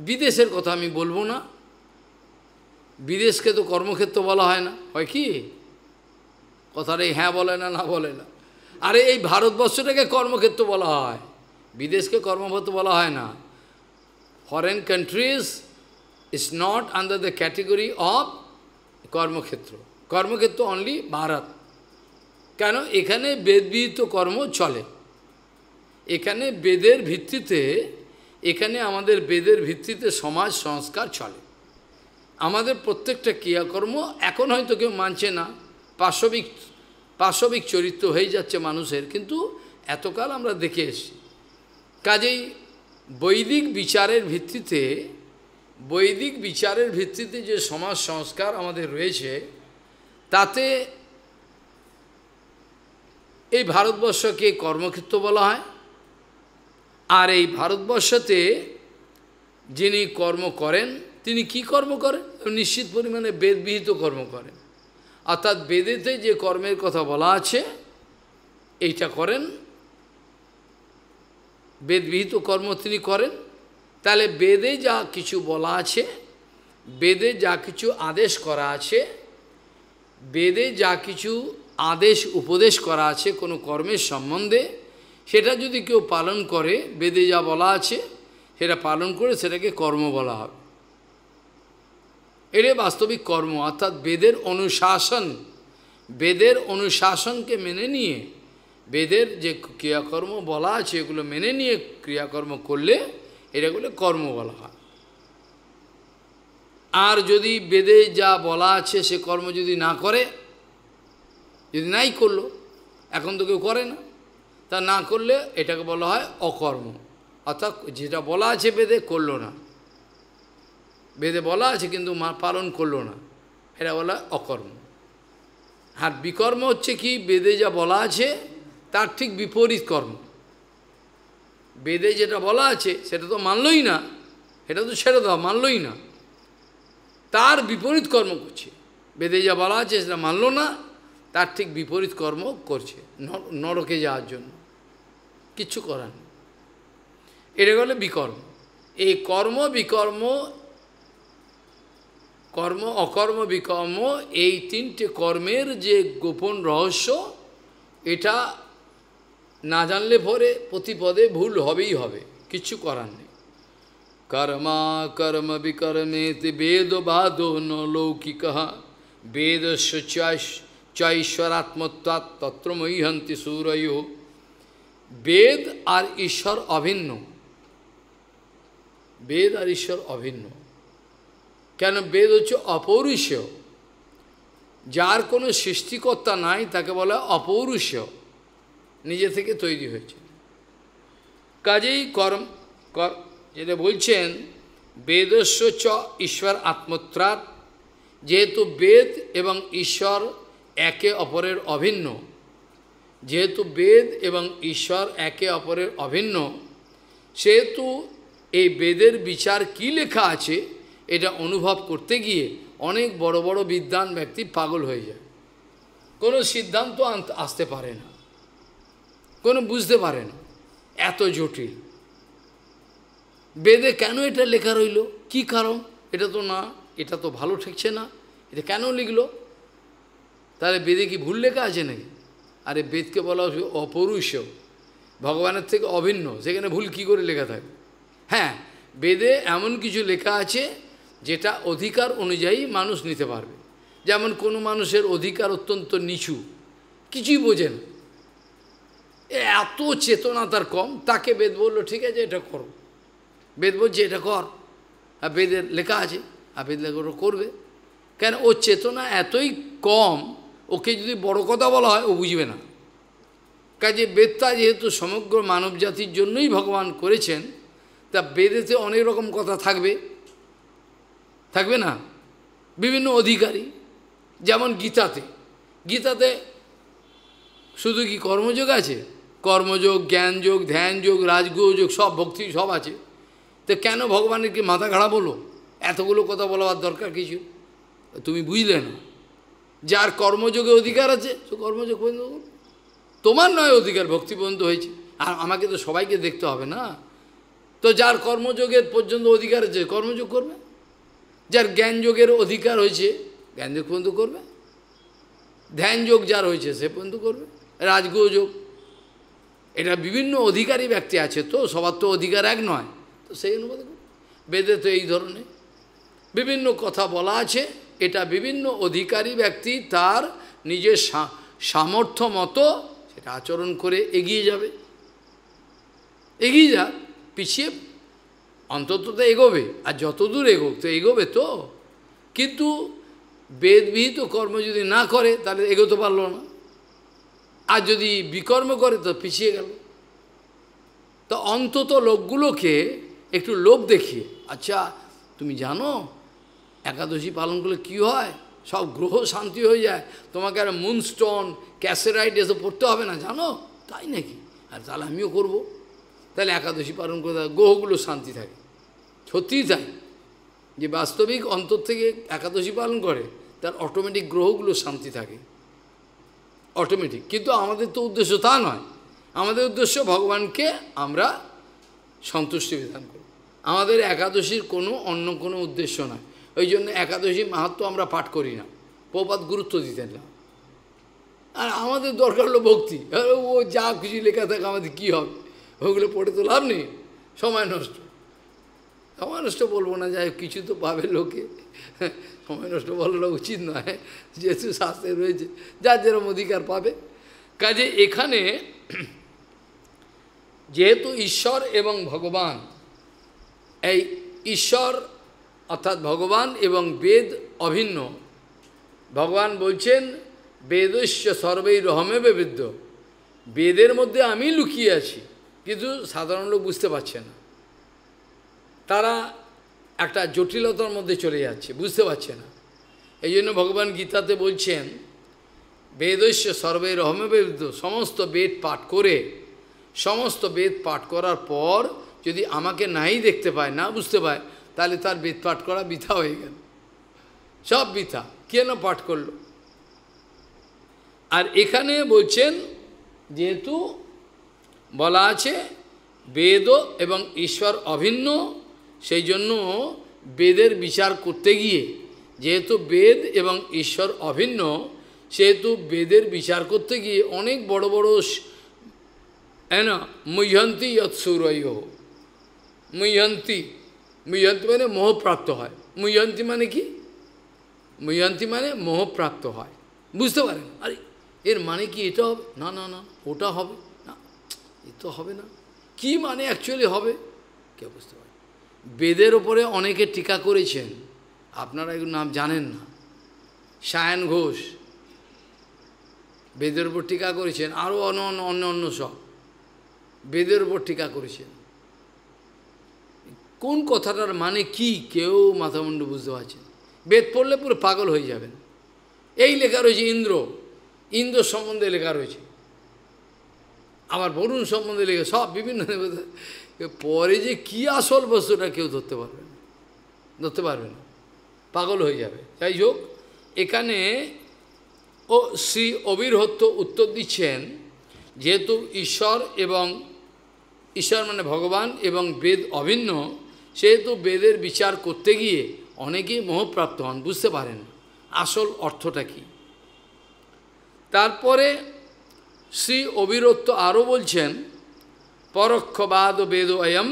বিদেশের কথা আমি বলবো না বিদেশকে তো কর্মক্ষেত্র বলা হয় না হয় কি এই হ্যাঁ বলে না না বলে না আরে এই ভারতবর্ষটাকে কর্মক্ষেত্র বলা হয় বিদেশকে কর্মক্ষেত্র বলা হয় না foreign countries is not under the category of কর্মক্ষেত্র কর্মক্ষেত্র অনলি ভারত কেন এখানে বেদবিহিত কর্ম চলে এখানে বেদের ভিত্তিতে এখানে আমাদের বেদের ভিত্তিতে সমাজ সংস্কার চলে আমাদের প্রত্যেকটা ক্রিয়াকর্ম এখন হয়তো কেউ মানছে না পাশবিক পাশবিক চরিত্র হয়ে যাচ্ছে মানুষের কিন্তু এতকাল আমরা দেখে এসছি কাজেই বৈদিক বিচারের ভিত্তিতে বৈদিক বিচারের ভিত্তিতে যে সমাজ সংস্কার আমাদের রয়েছে তাতে এই ভারতবর্ষকে কর্মক্ষেত্র বলা হয় আর এই ভারতবর্ষতে যিনি কর্ম করেন তিনি কি কর্ম করেন নিশ্চিত পরিমাণে বেদবিহিত কর্ম করেন অর্থাৎ বেদেতে যে কর্মের কথা বলা আছে এইটা করেন বেদবিহিত কর্ম তিনি করেন তাহলে বেদে যা কিছু বলা আছে বেদে যা কিছু আদেশ করা আছে বেদে যা কিছু আদেশ উপদেশ করা আছে কোনো কর্মের সম্বন্ধে সেটা যদি কেউ পালন করে বেদে যা বলা আছে সেটা পালন করে সেটাকে কর্ম বলা হবে এটাই বাস্তবিক কর্ম অর্থাৎ বেদের অনুশাসন বেদের অনুশাসনকে মেনে নিয়ে বেদের যে ক্রিয়াকর্ম বলা আছে এগুলো মেনে নিয়ে ক্রিয়াকর্ম করলে এটাগুলো কর্ম বলা হয় আর যদি বেদে যা বলা আছে সে কর্ম যদি না করে যদি নাই করলো এখন তো কেউ করে না তা না করলে এটাকে বলা হয় অকর্ম অর্থাৎ যেটা বলা আছে বেদে করলো না বেদে বলা আছে কিন্তু মা পালন করলো না এটা বলা অকর্ম আর বিকর্ম হচ্ছে কি বেদে যা বলা আছে তার ঠিক বিপরীত কর্ম বেদে যেটা বলা আছে সেটা তো মানলই না এটা তো ছেড়ে দেওয়া মানলই না তার বিপরীত কর্ম করছে বেদে যা বলা আছে সেটা মানল না তার ঠিক বিপরীত কর্ম করছে নরকে যাওয়ার জন্য কিছু করার নেই এটা হলো বিকর্ম এই কর্ম বিকর্ম কর্ম অকর্ম বিকর্ম এই তিনটে কর্মের যে গোপন রহস্য এটা না জানলে পরে প্রতিপদে ভুল হবেই হবে কিছু করার নেই कर्मा कर्म विकर्मेत वेद बाधो न लौकिक वेद চৈশ্বরাত্মত্বাৎ তত্রময়ী হন্তি সূরয় বেদ আর ঈশ্বর অভিন্ন বেদ আর ঈশ্বর অভিন্ন কেন বেদ হচ্ছে অপৌরুষীয় যার কোনো সৃষ্টিকর্তা নাই তাকে বলে অপৌরুষীয় নিজে থেকে তৈরি হয়েছে কাজেই কর্ম কর যেটা বলছেন বেদস্য চ ঈশ্বর আত্মত্রাত যেহেতু বেদ এবং ঈশ্বর একে অপরের অভিন্ন যেহেতু বেদ এবং ঈশ্বর একে অপরের অভিন্ন সেহেতু এই বেদের বিচার কি লেখা আছে এটা অনুভব করতে গিয়ে অনেক বড় বড় বিদ্যান ব্যক্তি পাগল হয়ে যায় কোনো সিদ্ধান্ত আসতে পারে না কোনো বুঝতে পারে না এত জটিল বেদে কেন এটা লেখা রইল কি কারণ এটা তো না এটা তো ভালো ঠেকছে না এটা কেন লিখলো তাহলে বেদে কি ভুল লেখা আছে নাকি আরে বেদকে বলা হচ্ছে অপরুষ ভগবানের থেকে অভিন্ন সেখানে ভুল কি করে লেখা থাকে হ্যাঁ বেদে এমন কিছু লেখা আছে যেটা অধিকার অনুযায়ী মানুষ নিতে পারবে যেমন কোনো মানুষের অধিকার অত্যন্ত নিচু কিছুই বোঝেন এত চেতনা তার কম তাকে বেদ বললো ঠিক আছে এটা করো বেদ বলছে এটা কর আর বেদের লেখা আছে আর বেদ লেখা করবে কেন ও চেতনা এতই কম ওকে যদি বড় কথা বলা হয় ও বুঝবে না কাজে বেদটা যেহেতু সমগ্র মানব জাতির জন্যই ভগবান করেছেন তা বেদেতে অনেক রকম কথা থাকবে থাকবে না বিভিন্ন অধিকারী যেমন গীতাতে গীতাতে শুধু কি কর্মযোগ আছে কর্মযোগ জ্ঞানযোগ ধ্যানযোগ রাজগুহযোগ সব ভক্তি সব আছে তো কেন ভগবানের কি মাথা ঘাড়া বলো এতগুলো কথা বলবার দরকার কিছু তুমি বুঝলে না যার কর্মযোগে অধিকার আছে সে কর্মযোগ পর্যন্ত তোমার নয় অধিকার ভক্তি হয়েছে আর আমাকে তো সবাইকে দেখতে হবে না তো যার কর্মযোগের পর্যন্ত অধিকার আছে কর্মযোগ করবে যার জ্ঞানযোগের অধিকার হয়েছে জ্ঞানযোগ পর্যন্ত করবে ধ্যান যোগ যার হয়েছে সে পর্যন্ত করবে রাজগোযোগ এটা বিভিন্ন অধিকারী ব্যক্তি আছে তো সবার তো অধিকার এক নয় তো সেই অনুবাদ বেদে তো এই ধরনের বিভিন্ন কথা বলা আছে এটা বিভিন্ন অধিকারী ব্যক্তি তার নিজের সামর্থ্য মতো সেটা আচরণ করে এগিয়ে যাবে এগিয়ে যা পিছিয়ে অন্তত তো এগোবে আর যতদূর এগোক তো এগোবে তো কিন্তু বেদবিহিত কর্ম যদি না করে তাহলে এগোতে পারলো না আর যদি বিকর্ম করে তো পিছিয়ে গেল তো অন্তত লোকগুলোকে একটু লোভ দেখিয়ে আচ্ছা তুমি জানো একাদশী পালন করলে কি হয় সব গ্রহ শান্তি হয়ে যায় তোমাকে আর মুনস্টোন ক্যাসেরাইড এসব পড়তে হবে না জানো তাই নাকি আর তাহলে আমিও করব। তাহলে একাদশী পালন করে গ্রহগুলো শান্তি থাকে সত্যিই তাই যে বাস্তবিক অন্তর থেকে একাদশী পালন করে তার অটোমেটিক গ্রহগুলো শান্তি থাকে অটোমেটিক কিন্তু আমাদের তো উদ্দেশ্য তা নয় আমাদের উদ্দেশ্য ভগবানকে আমরা সন্তুষ্টি বিধান করি আমাদের একাদশীর কোনো অন্য কোনো উদ্দেশ্য নয় ওই জন্য একাদশী মাহাত্ম আমরা পাঠ করি না প্রপাত গুরুত্ব দিতেন না আর আমাদের দরকার হলো ভক্তি ও যা কিছু লেখা থাকে আমাদের কী হবে ওগুলো পড়ে তো লাভ নেই সময় নষ্ট সময় নষ্ট বলবো না যাই কিছু তো পাবে লোকে সময় নষ্ট বলাটা উচিত নয় যেহেতু শাস্তে রয়েছে যার যেরম অধিকার পাবে কাজে এখানে যেহেতু ঈশ্বর এবং ভগবান এই ঈশ্বর অর্থাৎ ভগবান এবং বেদ অভিন্ন ভগবান বলছেন বেদস্য সর্বেই রহমে বেবেদ্য বেদের মধ্যে আমি লুকিয়ে আছি কিন্তু সাধারণ লোক বুঝতে পারছে না তারা একটা জটিলতার মধ্যে চলে যাচ্ছে বুঝতে পারছে না এই জন্য ভগবান গীতাতে বলছেন বেদস্য সর্বে রহমে বেদ সমস্ত বেদ পাঠ করে সমস্ত বেদ পাঠ করার পর যদি আমাকে নাই দেখতে পায় না বুঝতে পায় তাহলে তার বেদ পাঠ করা বৃথা হয়ে গেল সব বৃথা কেন পাঠ করল আর এখানে বলছেন যেহেতু বলা আছে বেদ এবং ঈশ্বর অভিন্ন সেই জন্য বেদের বিচার করতে গিয়ে যেহেতু বেদ এবং ঈশ্বর অভিন্ন সেহেতু বেদের বিচার করতে গিয়ে অনেক বড় বড় না মুহ্যন্তি ইয়ৎসুরয় হোক মুয়ন্তী মুয়ন্তী মানে মোহপ্রাপ্ত হয় মুয়ন্তী মানে কি মুয়ন্তী মানে মোহপ্রাপ্ত হয় বুঝতে পারেন আরে এর মানে কি এটা হবে না না না ওটা হবে না এ তো হবে না কি মানে অ্যাকচুয়ালি হবে কেউ বুঝতে পারে বেদের ওপরে অনেকে টিকা করেছেন আপনারা এগুলো নাম জানেন না সায়ন ঘোষ বেদের উপর টিকা করেছেন আরও অন্য অন্য অন্য অন্য সব বেদের উপর টিকা করেছেন কোন কথাটার মানে কি কেউ মাথামুন্ড বুঝতে পারছে বেদ পড়লে পুরো পাগল হয়ে যাবেন এই লেখা রয়েছে ইন্দ্র ইন্দ্র সম্বন্ধে লেখা রয়েছে আবার বরুণ সম্বন্ধে লেখা সব বিভিন্ন পরে যে কি আসল বস্তুটা কেউ ধরতে পারবে না ধরতে পারবে না পাগল হয়ে যাবে যাই হোক এখানে ও শ্রী অবিরহত্য উত্তর দিচ্ছেন যেহেতু ঈশ্বর এবং ঈশ্বর মানে ভগবান এবং বেদ অভিন্ন সেহেতু বেদের বিচার করতে গিয়ে অনেকেই মোহপ্রাপ্ত হন বুঝতে পারেন আসল অর্থটা কি তারপরে শ্রী অবিরত্ত আরও বলছেন পরোক্ষবাদ বেদ অয়ম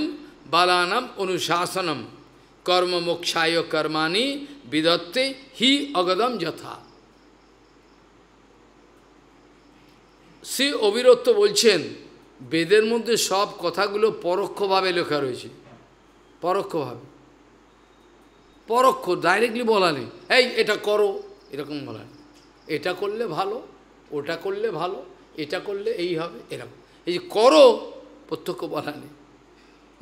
বালানাম অনুশাসনম কর্ম মোক্ষায় কর্মাণি বিদত্তে হি অগদম যথা শ্রী অবিরত্ব বলছেন বেদের মধ্যে সব কথাগুলো পরোক্ষভাবে লেখা রয়েছে পরোক্ষভাবে পরোক্ষ ডাইরেক্টলি বলা নেই এই এটা করো এরকম বলা নেই এটা করলে ভালো ওটা করলে ভালো এটা করলে এই হবে এরকম এই যে করো প্রত্যক্ষ বলা নেই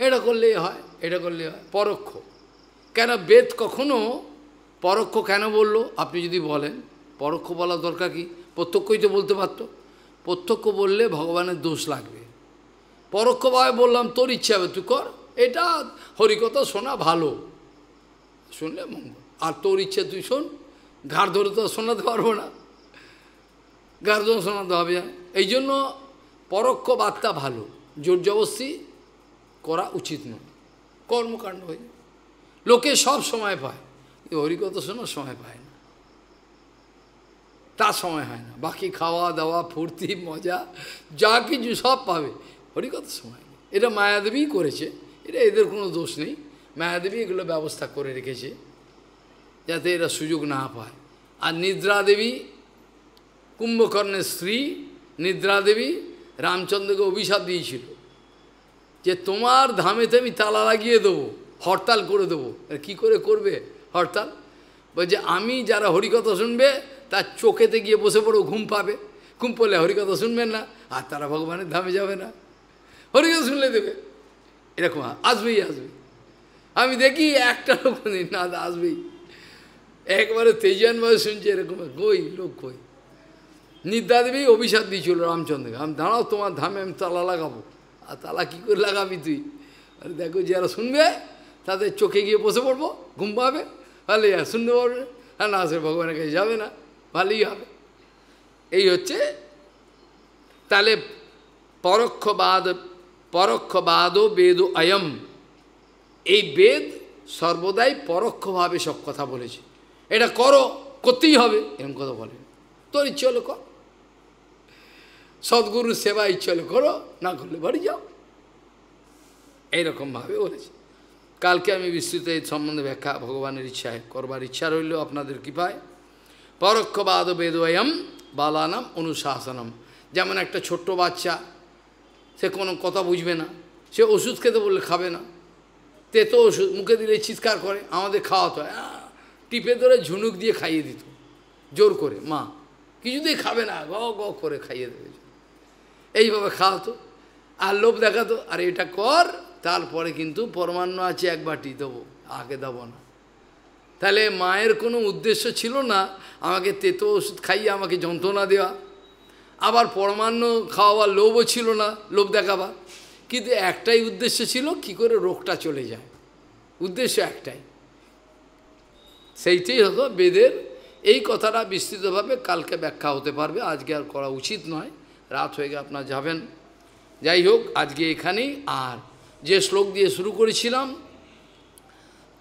এটা করলেই হয় এটা করলে হয় পরোক্ষ কেন বেদ কখনো পরোক্ষ কেন বললো আপনি যদি বলেন পরোক্ষ বলা দরকার কি প্রত্যক্ষই তো বলতে পারত প্রত্যক্ষ বললে ভগবানের দোষ লাগবে পরোক্ষভাবে বললাম তোর ইচ্ছা হবে তুই কর এটা হরিকথা শোনা ভালো শুনলে মঙ্গল আর তোর ইচ্ছে তুই শোন ঘাড় ধরে তো শোনাতে পারবো না ঘাড় ধরে শোনাতে হবে এই জন্য পরোক্ষ বার্তা ভালো জোর জবস্তি করা উচিত নয় কর্মকাণ্ড হয়ে লোকে সব সময় পায় হরিকথা শোনার সময় পায় না তা সময় হয় না বাকি খাওয়া দাওয়া ফুর্তি মজা যা কিছু সব পাবে হরিকথা সময় এটা মায়াদেবী করেছে এটা এদের কোনো দোষ নেই মায়াদেবী এগুলো ব্যবস্থা করে রেখেছে যাতে এরা সুযোগ না পায় আর নিদ্রাদেবী কুম্ভকর্ণের স্ত্রী নিদ্রাদেবী রামচন্দ্রকে অভিশাপ দিয়েছিল যে তোমার ধামেতে আমি তালা লাগিয়ে দেবো হরতাল করে দেবো কি করে করবে হরতাল বলছে আমি যারা হরিকথা শুনবে তার চোখেতে গিয়ে বসে পড়ো ঘুম পাবে ঘুম পড়লে হরিকথা শুনবেন না আর তারা ভগবানের ধামে যাবে না হরিকথা শুনলে দেবে এরকম আসবেই আসবে আমি দেখি একটা লোক নেই মানে, না আসবেই একবারে তেজান ভাই শুনছে এরকম কই লোক কই দেবী অভিশাপ দিয়েছিল রামচন্দ্রকে আমি দাঁড়াও তোমার ধামে আমি তালা লাগাবো আর তালা কী করে লাগাবি তুই দেখো যারা শুনবে তাদের চোখে গিয়ে বসে পড়বো ঘুম পাবে ভালোই আর শুনতে পারবে হ্যাঁ না সে ভগবানের কাছে যাবে না ভালোই হবে এই হচ্ছে তাহলে পরোক্ষবাদ পরোক্ষ বাদ বেদ অয়ম এই বেদ সর্বদাই পরোক্ষভাবে সব কথা বলেছে এটা করো করতেই হবে এরকম কথা বলে তোর ইচ্ছে হলো কর সদ্গুরুর সেবা ইচ্ছে হলে করো না করলে বাড়ি যাও এইরকমভাবে বলেছে কালকে আমি বিস্তৃত এই সম্বন্ধে ব্যাখ্যা ভগবানের ইচ্ছায় করবার ইচ্ছা রইল আপনাদের কৃপায় পরোক্ষবাদ বেদয়ম বালানাম অনুশাসনম যেমন একটা ছোট্ট বাচ্চা সে কোনো কথা বুঝবে না সে ওষুধ খেতে বললে খাবে না তেতো ওষুধ মুখে দিলে চিৎকার করে আমাদের খাওয়াতো হয় টিপে ধরে ঝুনুক দিয়ে খাইয়ে দিত জোর করে মা কিছুতেই খাবে না গ গ করে খাইয়ে দেবে এইভাবে খাওয়াতো আর লোভ দেখাতো আর এটা কর তারপরে কিন্তু পরমান্ন আছে এক বাটি দেবো আগে দেবো না তাহলে মায়ের কোনো উদ্দেশ্য ছিল না আমাকে তেতো ওষুধ খাইয়ে আমাকে যন্ত্রণা দেওয়া আবার পরমান্ন খাওয়াবার লোভও ছিল না লোভ দেখাবার কিন্তু একটাই উদ্দেশ্য ছিল কি করে রোগটা চলে যায় উদ্দেশ্য একটাই সেইটাই হলো বেদের এই কথাটা বিস্তৃতভাবে কালকে ব্যাখ্যা হতে পারবে আজকে আর করা উচিত নয় রাত হয়ে গেলে আপনার যাবেন যাই হোক আজকে এখানেই আর যে শ্লোক দিয়ে শুরু করেছিলাম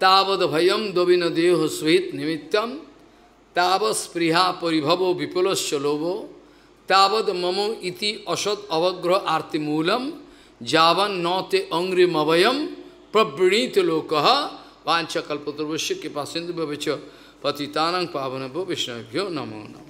তাবদ ভয়ম দবিন দেহ সহিত নিমিত্তম তাবৎ স্পৃহা পরিভব বিপুলশ্চ লোভ तावद ममो इति असत अवग्रह आर्तिमूलम जावन नौते अंग्री मवयम प्रवृणीत लोक वांछा कृपा सिंधु पास पतितानंग पावन भो विष्णुभ्यो नमो नम